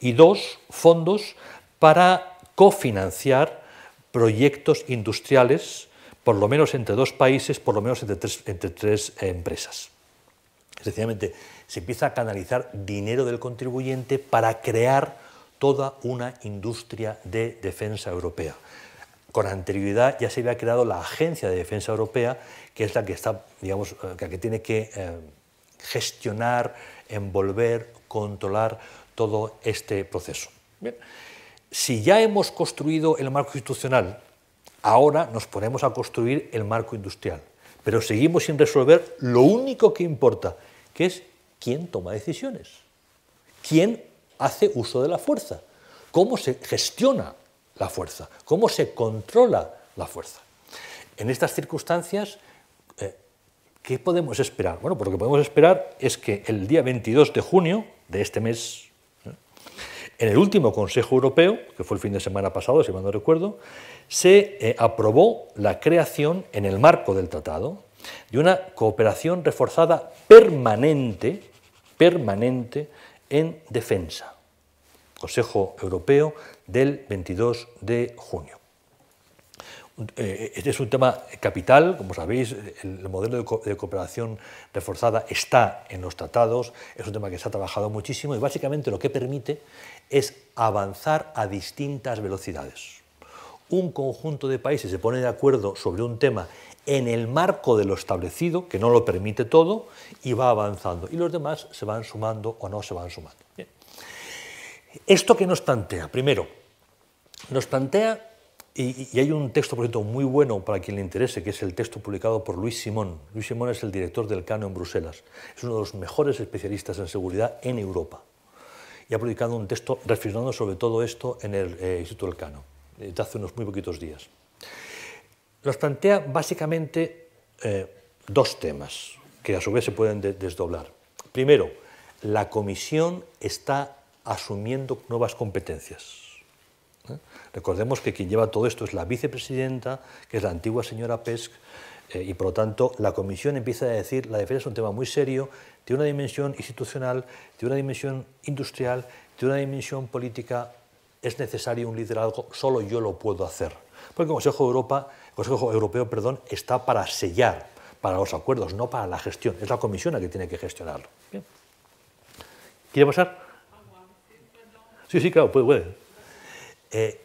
y dos, fondos para cofinanciar proyectos industriales, por lo menos entre dos países, por lo menos entre tres, entre tres eh, empresas. Sencillamente, se empieza a canalizar dinero del contribuyente para crear toda una industria de defensa europea. Con anterioridad ya se había creado la Agencia de Defensa Europea, que es la que, está, digamos, eh, la que tiene que eh, gestionar, envolver, controlar todo este proceso. Si ya hemos construido el marco institucional, ahora nos ponemos a construir el marco industrial, pero seguimos sin resolver lo único que importa, que es quién toma decisiones, quién hace uso de la fuerza, cómo se gestiona la fuerza, cómo se controla la fuerza. En estas circunstancias, eh, ¿qué podemos esperar? Bueno, pues lo que podemos esperar es que el día 22 de junio de este mes, ¿eh? en el último Consejo Europeo, que fue el fin de semana pasado, si mal no recuerdo, se eh, aprobó la creación, en el marco del tratado, de una cooperación reforzada permanente, permanente, en defensa. Consejo Europeo del 22 de junio. Eh, este es un tema capital, como sabéis, el modelo de cooperación reforzada está en los tratados, es un tema que se ha trabajado muchísimo y básicamente lo que permite es avanzar a distintas velocidades un conjunto de países se pone de acuerdo sobre un tema en el marco de lo establecido, que no lo permite todo, y va avanzando. Y los demás se van sumando o no se van sumando. Esto que nos plantea, primero, nos plantea, y, hay un texto, por muy bueno para quien le interese, que es el texto publicado por Luis Simón. Luis Simón es el director del CANO en Bruselas. Es uno de los mejores especialistas en seguridad en Europa. Y ha publicado un texto reflexionando sobre todo esto en el eh, Instituto del CANO de hace unos muy poquitos días. Nos plantea básicamente eh, dos temas que a su vez se pueden desdoblar. Primero, la comisión está asumiendo nuevas competencias. ¿Eh? Recordemos que quien lleva todo esto es la vicepresidenta, que es la antigua señora Pesc, eh, y por lo tanto la comisión empieza a decir la defensa es un tema muy serio, tiene una dimensión institucional, tiene una dimensión industrial, tiene una dimensión política es necesario un liderazgo, solo yo lo puedo hacer. Porque el Consejo, Europa, Consejo Europeo perdón, está para sellar, para los acuerdos, no para la gestión. Es la comisión la que tiene que gestionarlo. ¿Quiere pasar? Sí, sí, claro, puede. puede. Eh,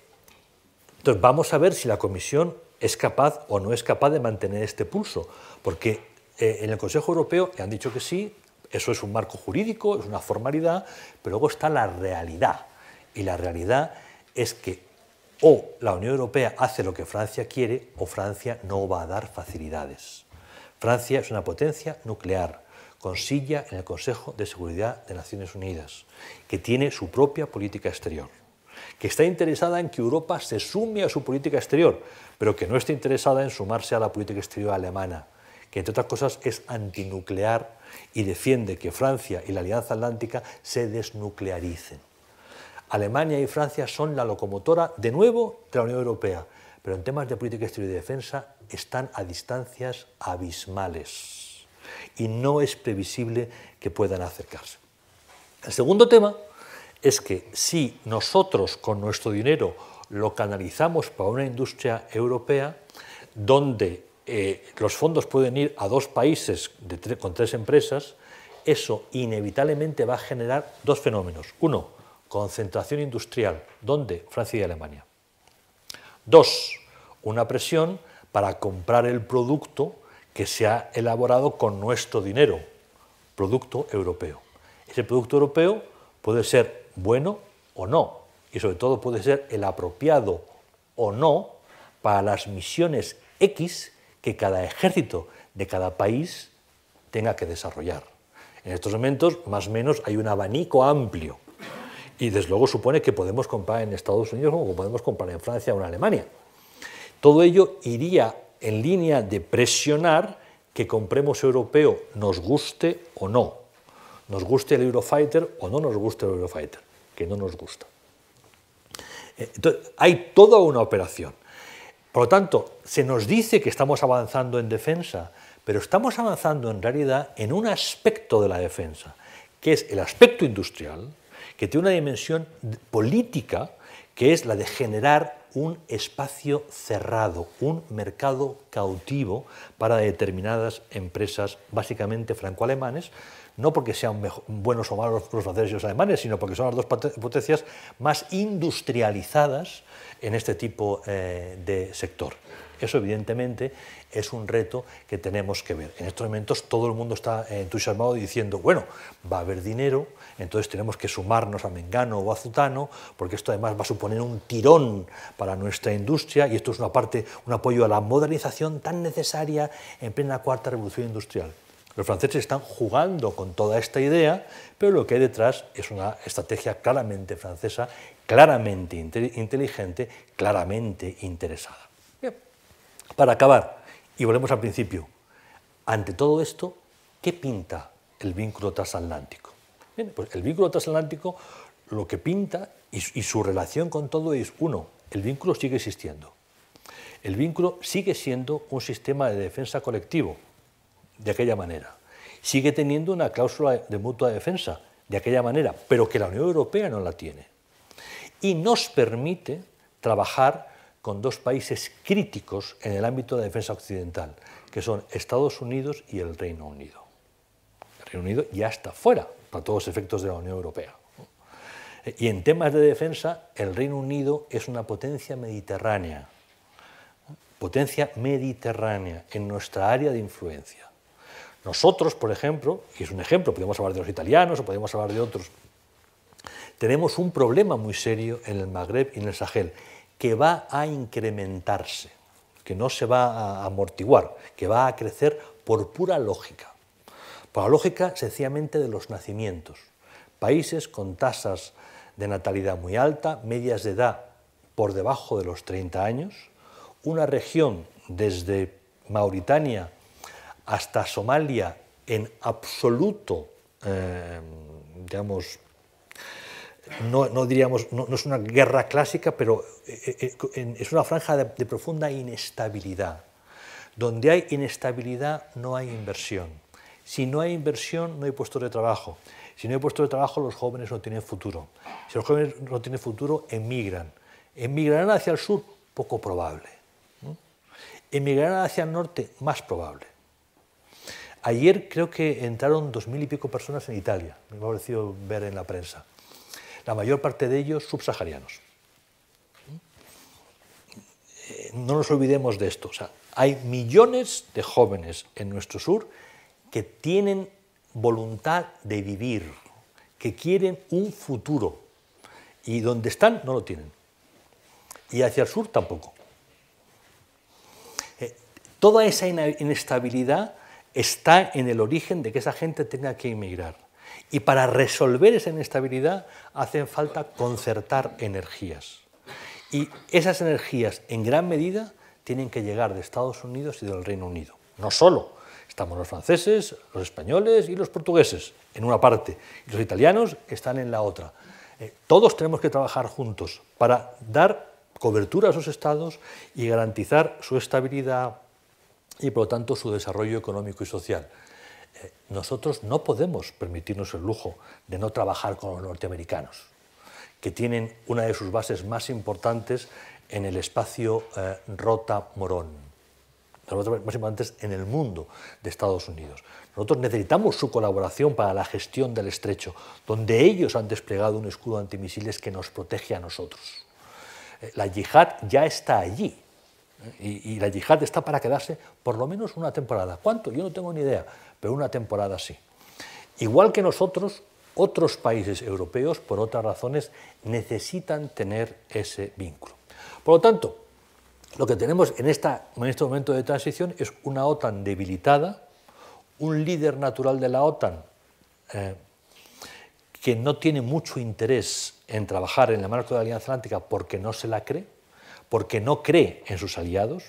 entonces, vamos a ver si la comisión es capaz o no es capaz de mantener este pulso. Porque eh, en el Consejo Europeo han dicho que sí, eso es un marco jurídico, es una formalidad, pero luego está la realidad. Y la realidad es que o la Unión Europea hace lo que Francia quiere o Francia no va a dar facilidades. Francia es una potencia nuclear con silla en el Consejo de Seguridad de Naciones Unidas, que tiene su propia política exterior, que está interesada en que Europa se sume a su política exterior, pero que no está interesada en sumarse a la política exterior alemana, que entre otras cosas es antinuclear y defiende que Francia y la Alianza Atlántica se desnuclearicen. Alemania y Francia son la locomotora de nuevo de la Unión Europea, pero en temas de política exterior y defensa están a distancias abismales y no es previsible que puedan acercarse. El segundo tema es que si nosotros con nuestro dinero lo canalizamos para una industria europea donde eh, los fondos pueden ir a dos países con tres empresas, eso inevitablemente va a generar dos fenómenos. Uno, concentración industrial. ¿Dónde? Francia y Alemania. Dos, una presión para comprar el producto que se ha elaborado con nuestro dinero, producto europeo. Ese producto europeo puede ser bueno o no, y sobre todo puede ser el apropiado o no para las misiones X que cada ejército de cada país tenga que desarrollar. En estos momentos, más o menos, hay un abanico amplio y desde luego supone que podemos comprar en Estados Unidos como podemos comprar en Francia o en Alemania. Todo ello iría en línea de presionar que compremos europeo, nos guste o no, nos guste el Eurofighter o no nos guste el Eurofighter, que no nos gusta. Eh, hay toda una operación. Por lo tanto, se nos dice que estamos avanzando en defensa, pero estamos avanzando en realidad en un aspecto de la defensa, que es el aspecto industrial, que tiene una dimensión política que es la de generar un espacio cerrado, un mercado cautivo para determinadas empresas, básicamente franco-alemanes, no porque sean buenos o malos los franceses y los alemanes, sino porque son las dos potencias más industrializadas en este tipo eh, de sector. Eso, evidentemente, es un reto que tenemos que ver. En estos momentos todo el mundo está eh, entusiasmado diciendo, bueno, va a haber dinero, entonces tenemos que sumarnos a Mengano o a Zutano, porque esto además va a suponer un tirón para nuestra industria y esto es una parte, un apoyo a la modernización tan necesaria en plena cuarta revolución industrial. Los franceses están jugando con toda esta idea, pero lo que hay detrás es una estrategia claramente francesa, claramente inteligente, claramente interesada. Para acabar, y volvemos al principio, ante todo esto, ¿qué pinta el vínculo transatlántico? pues el vínculo transatlántico lo que pinta y, y su relación con todo es, uno, el vínculo sigue existiendo. El vínculo sigue siendo un sistema de defensa colectivo, de aquella manera. Sigue teniendo una cláusula de mutua defensa de aquella manera, pero que la Unión Europea no la tiene. Y nos permite trabajar con dos países críticos en el ámbito de la defensa occidental, que son Estados Unidos y el Reino Unido. El Reino Unido ya está fuera, para todos los efectos de la Unión Europea. Y en temas de defensa, el Reino Unido es una potencia mediterránea, potencia mediterránea en nuestra área de influencia. Nosotros, por ejemplo, y es un ejemplo, podemos hablar de los italianos o podemos hablar de otros, tenemos un problema muy serio en el Magreb y en el Sahel, que va a incrementarse, que no se va a amortiguar, que va a crecer por pura lógica, por la lógica sencillamente de los nacimientos. Países con tasas de natalidad muy alta, medias de edad por debajo de los 30 años, una región desde Mauritania hasta Somalia en absoluto, eh, digamos, no, diríamos, no, es una guerra clásica, pero eh, eh, es una franja de, de profunda inestabilidad. Donde hay inestabilidad no hay inversión. Si no hay inversión no hay puestos de trabajo. Si no hay puestos de trabajo los jóvenes no tienen futuro. Si los jóvenes no tienen futuro emigran. ¿Emigrarán hacia el sur? Poco probable. ¿Emigrarán hacia el norte? Más probable. Ayer creo que entraron dos mil y pico personas en Italia, me ha parecido ver en la prensa. La mayor parte de ellos subsaharianos. Eh, no nos olvidemos de esto. hay millones de jóvenes en nuestro sur que tienen voluntad de vivir, que quieren un futuro. Y donde están no lo tienen. Y hacia el sur tampoco. Eh, toda esa inestabilidad está en el origen de que esa gente tenga que emigrar. Y para resolver esa inestabilidad hacen falta concertar energías. Y esas energías, en gran medida, tienen que llegar de Estados Unidos y del Reino Unido. No solo, estamos los franceses, los españoles y los portugueses en una parte, y los italianos están en la otra. Eh, todos tenemos que trabajar juntos para dar cobertura a esos estados y garantizar su estabilidad, y por lo tanto su desarrollo económico y social. Eh, nosotros no podemos permitirnos el lujo de no trabajar con los norteamericanos, que tienen una de sus bases más importantes en el espacio eh, Rota-Morón más importantes en el mundo de Estados Unidos. Nosotros necesitamos su colaboración para la gestión del estrecho, donde ellos han desplegado un escudo antimisiles que nos protege a nosotros. Eh, la yihad ya está allí. Y, la yihad está para quedarse por lo menos una temporada. ¿Cuánto? Yo no tengo ni idea, pero una temporada sí. Igual que nosotros, otros países europeos, por otras razones, necesitan tener ese vínculo. Por lo tanto, lo que tenemos en, este momento de transición es una OTAN debilitada, un líder natural de la OTAN eh, que no tiene mucho interés en trabajar en el marco de la Alianza Atlántica porque no se la cree, porque no cree en sus aliados,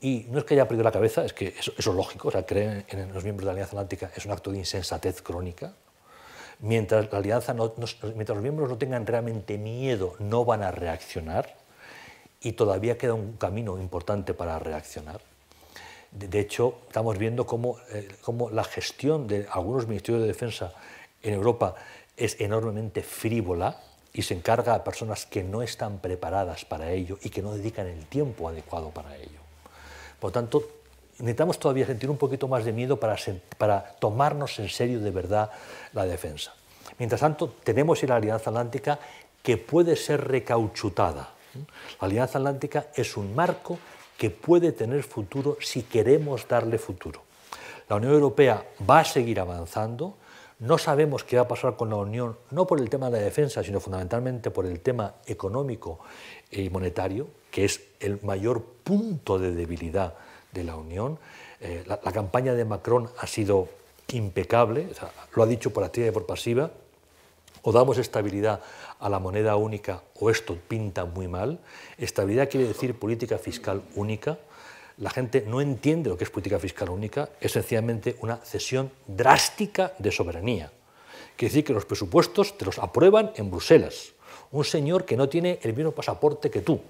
y no es que haya perdido la cabeza, es que eso, es lógico, o sea, creer en los miembros de la Alianza Atlántica es un acto de insensatez crónica. Mientras, la alianza los miembros no tengan realmente miedo, no van a reaccionar y todavía queda un camino importante para reaccionar. De, hecho, estamos viendo eh, cómo, la gestión de algunos ministerios de defensa en Europa es enormemente frívola, y se encarga a personas que no están preparadas para ello y que no dedican el tiempo adecuado para ello. Por lo tanto, necesitamos todavía sentir un poquito más de miedo para, tomarnos en serio de verdad la defensa. Mientras tanto, tenemos la Alianza Atlántica que puede ser recauchutada. La Alianza Atlántica es un marco que puede tener futuro si queremos darle futuro. La Unión Europea va a seguir avanzando, no sabemos qué va a pasar con la Unión, no por el tema de la defensa, sino fundamentalmente por el tema económico y monetario, que es el mayor punto de debilidad de la Unión. Eh, la, campaña de Macron ha sido impecable, lo ha dicho por activa y por pasiva. O damos estabilidad a la moneda única o esto pinta muy mal. Estabilidad quiere decir política fiscal única la gente no entiende lo que es política fiscal única, es sencillamente una cesión drástica de soberanía. Quiere decir que los presupuestos te los aprueban en Bruselas. Un señor que no tiene el mismo pasaporte que tú.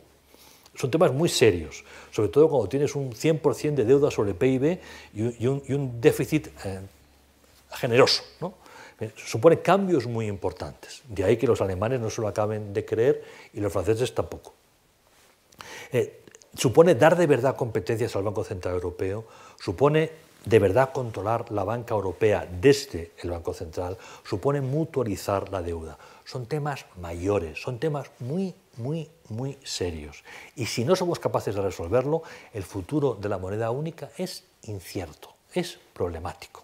Son temas muy serios, sobre todo cuando tienes un 100% de deuda sobre el PIB y un, déficit eh, generoso. Eh, supone cambios muy importantes. De ahí que los alemanes no se lo acaben de creer y los franceses tampoco. Eh, supone dar de verdad competencias al Banco Central Europeo, supone de verdad controlar la banca europea desde el Banco Central, supone mutualizar la deuda. Son temas mayores, son temas muy, muy, muy serios. Y si no somos capaces de resolverlo, el futuro de la moneda única es incierto, es problemático.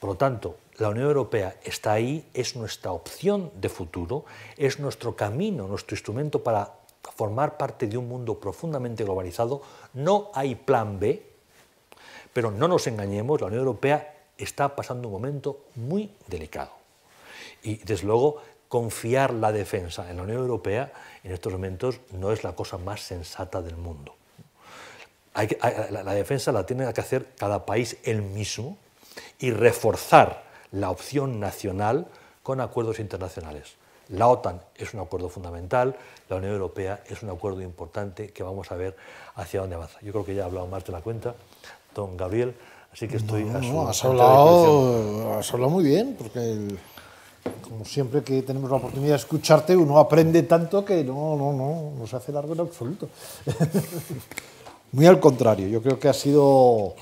Por lo tanto, la Unión Europea está ahí, es nuestra opción de futuro, es nuestro camino, nuestro instrumento para formar parte de un mundo profundamente globalizado, no hay plan B, pero no nos engañemos, la Unión Europea está pasando un momento muy delicado. Y desde luego confiar la defensa en la Unión Europea en estos momentos no es la cosa más sensata del mundo. la, la defensa la tiene que hacer cada país él mismo y reforzar la opción nacional con acuerdos internacionales. La OTAN es un acuerdo fundamental, la Unión Europea es un acuerdo importante que vamos a ver hacia dónde avanza. Yo creo que ya ha hablado más de la cuenta, don Gabriel, así que estoy no, a su no, has, hablado, muy bien, porque como siempre que tenemos la oportunidad de escucharte, uno aprende tanto que no, no, no, no se hace largo en absoluto. muy al contrario, yo creo que ha sido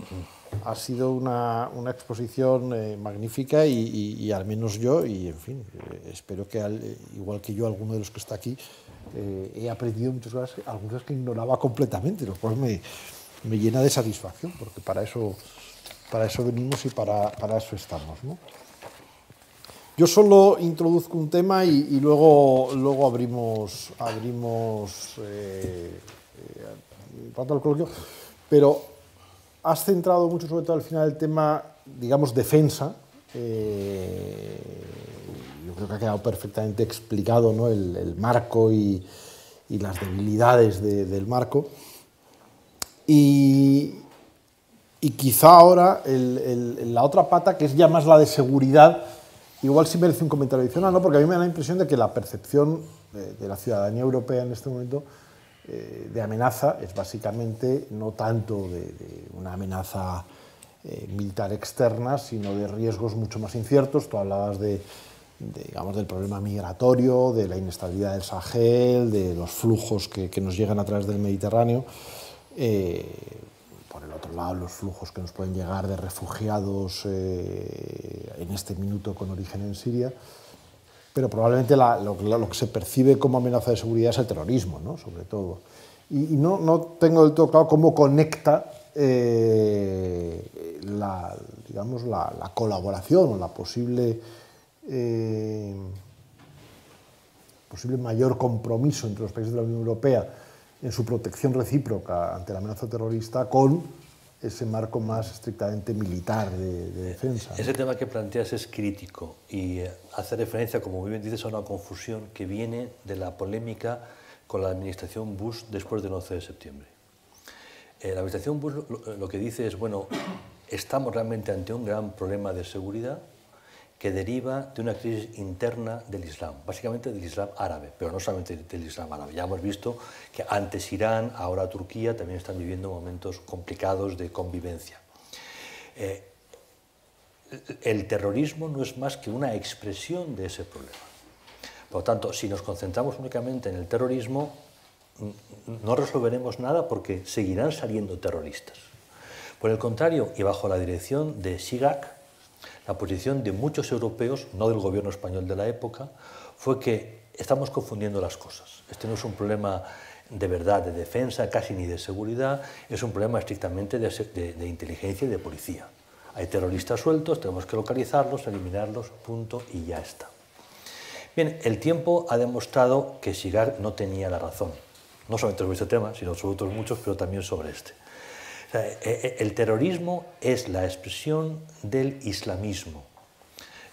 ha sido una, exposición eh, magnífica y, al menos yo, y en fin, eh, espero que eh, igual que yo, alguno de los que está aquí, he aprendido muchas cosas, algunas que ignoraba completamente, lo cual me, llena de satisfacción, porque para eso, para eso venimos y para, eso estamos. Yo solo introduzco un tema y, luego, luego abrimos, abrimos el coloquio, pero has centrado mucho, sobre todo al final, el tema, digamos, defensa. Eh, yo creo que ha quedado perfectamente explicado el, marco y, las debilidades del marco. Y, quizá ahora la otra pata, que es ya más la de seguridad, igual sí merece un comentario adicional, ¿no? porque a mí me da la impresión de que la percepción eh, de la ciudadanía europea en este momento eh, de amenaza es básicamente no tanto de, una amenaza eh, militar externa, sino de riesgos mucho más inciertos. Tú hablabas del problema migratorio, de la inestabilidad del Sahel, de los flujos que, nos llegan a través del Mediterráneo. Eh, por el otro lado, los flujos que nos pueden llegar de refugiados en este minuto con origen en Siria pero probablemente lo, que se percibe como amenaza de seguridad es el terrorismo, ¿no? sobre todo. Y, no, no, tengo del todo claro cómo conecta eh, la, digamos, la, colaboración o la posible, eh, posible mayor compromiso entre los países de la Unión Europea en su protección recíproca ante la amenaza terrorista con ese marco más estrictamente militar de, defensa. Ese tema que planteas es crítico y eh, hace referencia, como muy bien dices, a una confusión que viene de la polémica con la administración Bush después del 11 de septiembre. Eh, la administración Bush lo, lo que dice es, bueno, estamos realmente ante un gran problema de seguridad que deriva de una crisis interna del Islam, básicamente del Islam árabe, pero no solamente del Islam árabe. Ya hemos visto que antes Irán, ahora Turquía, también están viviendo momentos complicados de convivencia. Eh, el terrorismo no es más que una expresión de ese problema. Por lo tanto, si nos concentramos únicamente en el terrorismo, mm, no resolveremos nada porque seguirán saliendo terroristas. Por el contrario, y bajo la dirección de SIGAC, la posición de muchos europeos, no del gobierno español de la época, fue que estamos confundiendo las cosas. Este no es un problema de verdad, de defensa, casi ni de seguridad, es un problema estrictamente de, inteligencia y de policía. Hay terroristas sueltos, tenemos que localizarlos, eliminarlos, punto, y ya está. Bien, el tiempo ha demostrado que Sigar no tenía la razón, no solamente sobre este tema, sino sobre otros muchos, pero también sobre este. E, e, el terrorismo es la expresión del islamismo.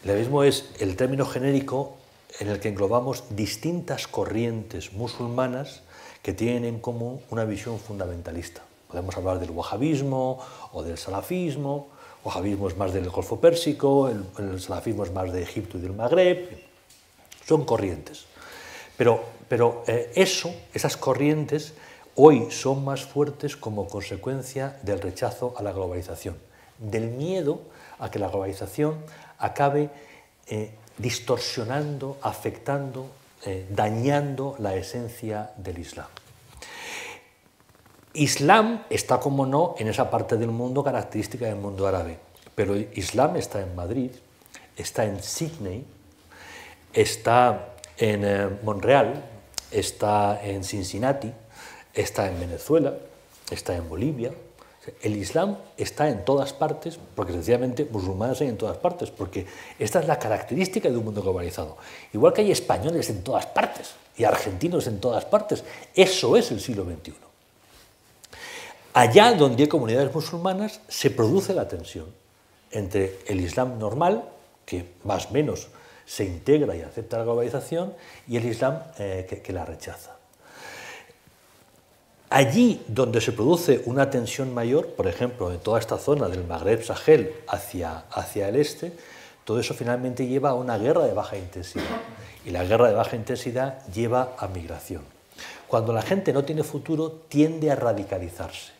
El islamismo es el término genérico en el que englobamos distintas corrientes musulmanas que tienen como una visión fundamentalista. Podemos hablar del wahabismo o del salafismo. El wahabismo es más del Golfo Pérsico, el, salafismo es más de Egipto y del Magreb. Son corrientes. Pero, eh, eso, esas corrientes, hoy son más fuertes como consecuencia del rechazo a la globalización, del miedo a que la globalización acabe eh, distorsionando, afectando, eh, dañando la esencia del Islam. Islam está, como no, en esa parte del mundo característica del mundo árabe, pero Islam está en Madrid, está en Sydney, está en eh, Montreal, está en Cincinnati, está en Venezuela, está en Bolivia. El Islam está en todas partes, porque sencillamente musulmanes hay en todas partes, porque esta es la característica de un mundo globalizado. Igual que hay españoles en todas partes y argentinos en todas partes, eso es el siglo XXI. Allá donde hay comunidades musulmanas se produce la tensión entre el Islam normal, que más o menos se integra y acepta la globalización, y el Islam eh, que la rechaza. Allí donde se produce una tensión mayor, por ejemplo, en toda esta zona del Magreb Sahel hacia, el este, todo eso finalmente lleva a una guerra de baja intensidad. Y la guerra de baja intensidad lleva a migración. Cuando la gente no tiene futuro, tiende a radicalizarse.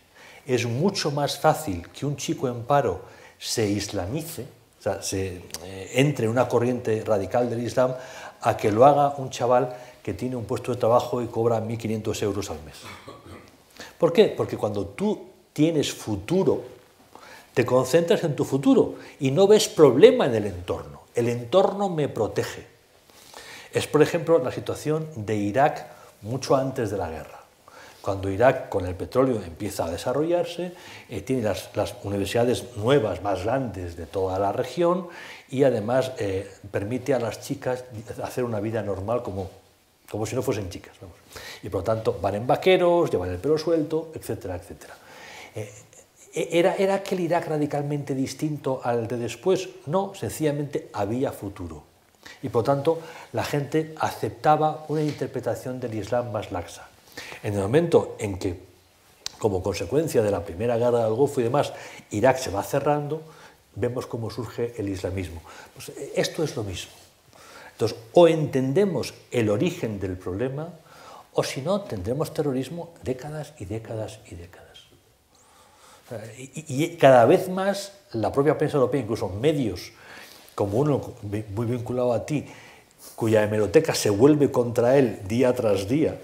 Es mucho más fácil que un chico en paro se islamice, o sea, se, eh, entre en una corriente radical del Islam, a que lo haga un chaval que tiene un puesto de trabajo y cobra 1.500 euros al mes. ¿Por qué? Porque cuando tú tienes futuro, te concentras en tu futuro y no ves problema en el entorno. El entorno me protege. Es, por ejemplo, la situación de Irak mucho antes de la guerra. Cuando Irak con el petróleo empieza a desarrollarse, eh, tiene las, universidades nuevas más grandes de toda la región y además eh, permite a las chicas hacer una vida normal como como si no fuesen chicas. Vamos. Y por lo tanto van en vaqueros, llevan el pelo suelto, etcétera, etcétera. Eh, eh, ¿Era, ¿Era aquel Irak radicalmente distinto al de después? No, sencillamente había futuro. Y por lo tanto, la gente aceptaba una interpretación del Islam más laxa. En el momento en que, como consecuencia de la primera guerra del Golfo y demás, Irak se va cerrando, vemos cómo surge el islamismo. Pues, eh, esto es lo mismo. Entonces, o entendemos el origen del problema, o si no, tendremos terrorismo décadas y décadas y décadas. Y, cada vez más la propia prensa europea, incluso medios como uno muy vinculado a ti, cuya hemeroteca se vuelve contra él día tras día,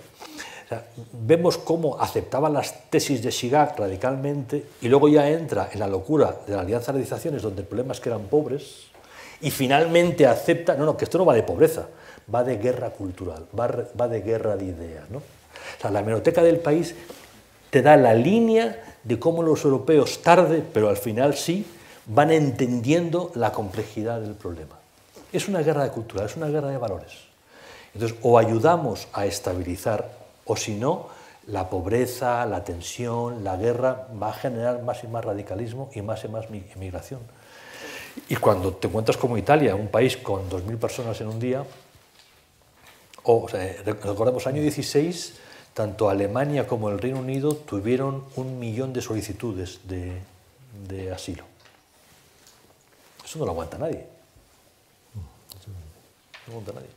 vemos cómo aceptaba las tesis de Chirac radicalmente y luego ya entra en la locura de la alianza de realizaciones, donde el problema es que eran pobres, y finalmente acepta, no, no, que esto no va de pobreza, va de guerra cultural, va, de guerra de ideas. ¿no? O sea, la hemeroteca del país te da la línea de cómo los europeos tarde, pero al final sí, van entendiendo la complejidad del problema. Es una guerra de cultura, es una guerra de valores. Entonces, o ayudamos a estabilizar, o si no, la pobreza, la tensión, la guerra va a generar más y más radicalismo y más y más inmigración. Y cuando te encuentras como Italia, un país con 2.000 personas en un día, o, sea, eh, recordemos, año 16, tanto Alemania como el Reino Unido tuvieron un millón de solicitudes de, de asilo. Eso no lo aguanta nadie. No lo aguanta nadie.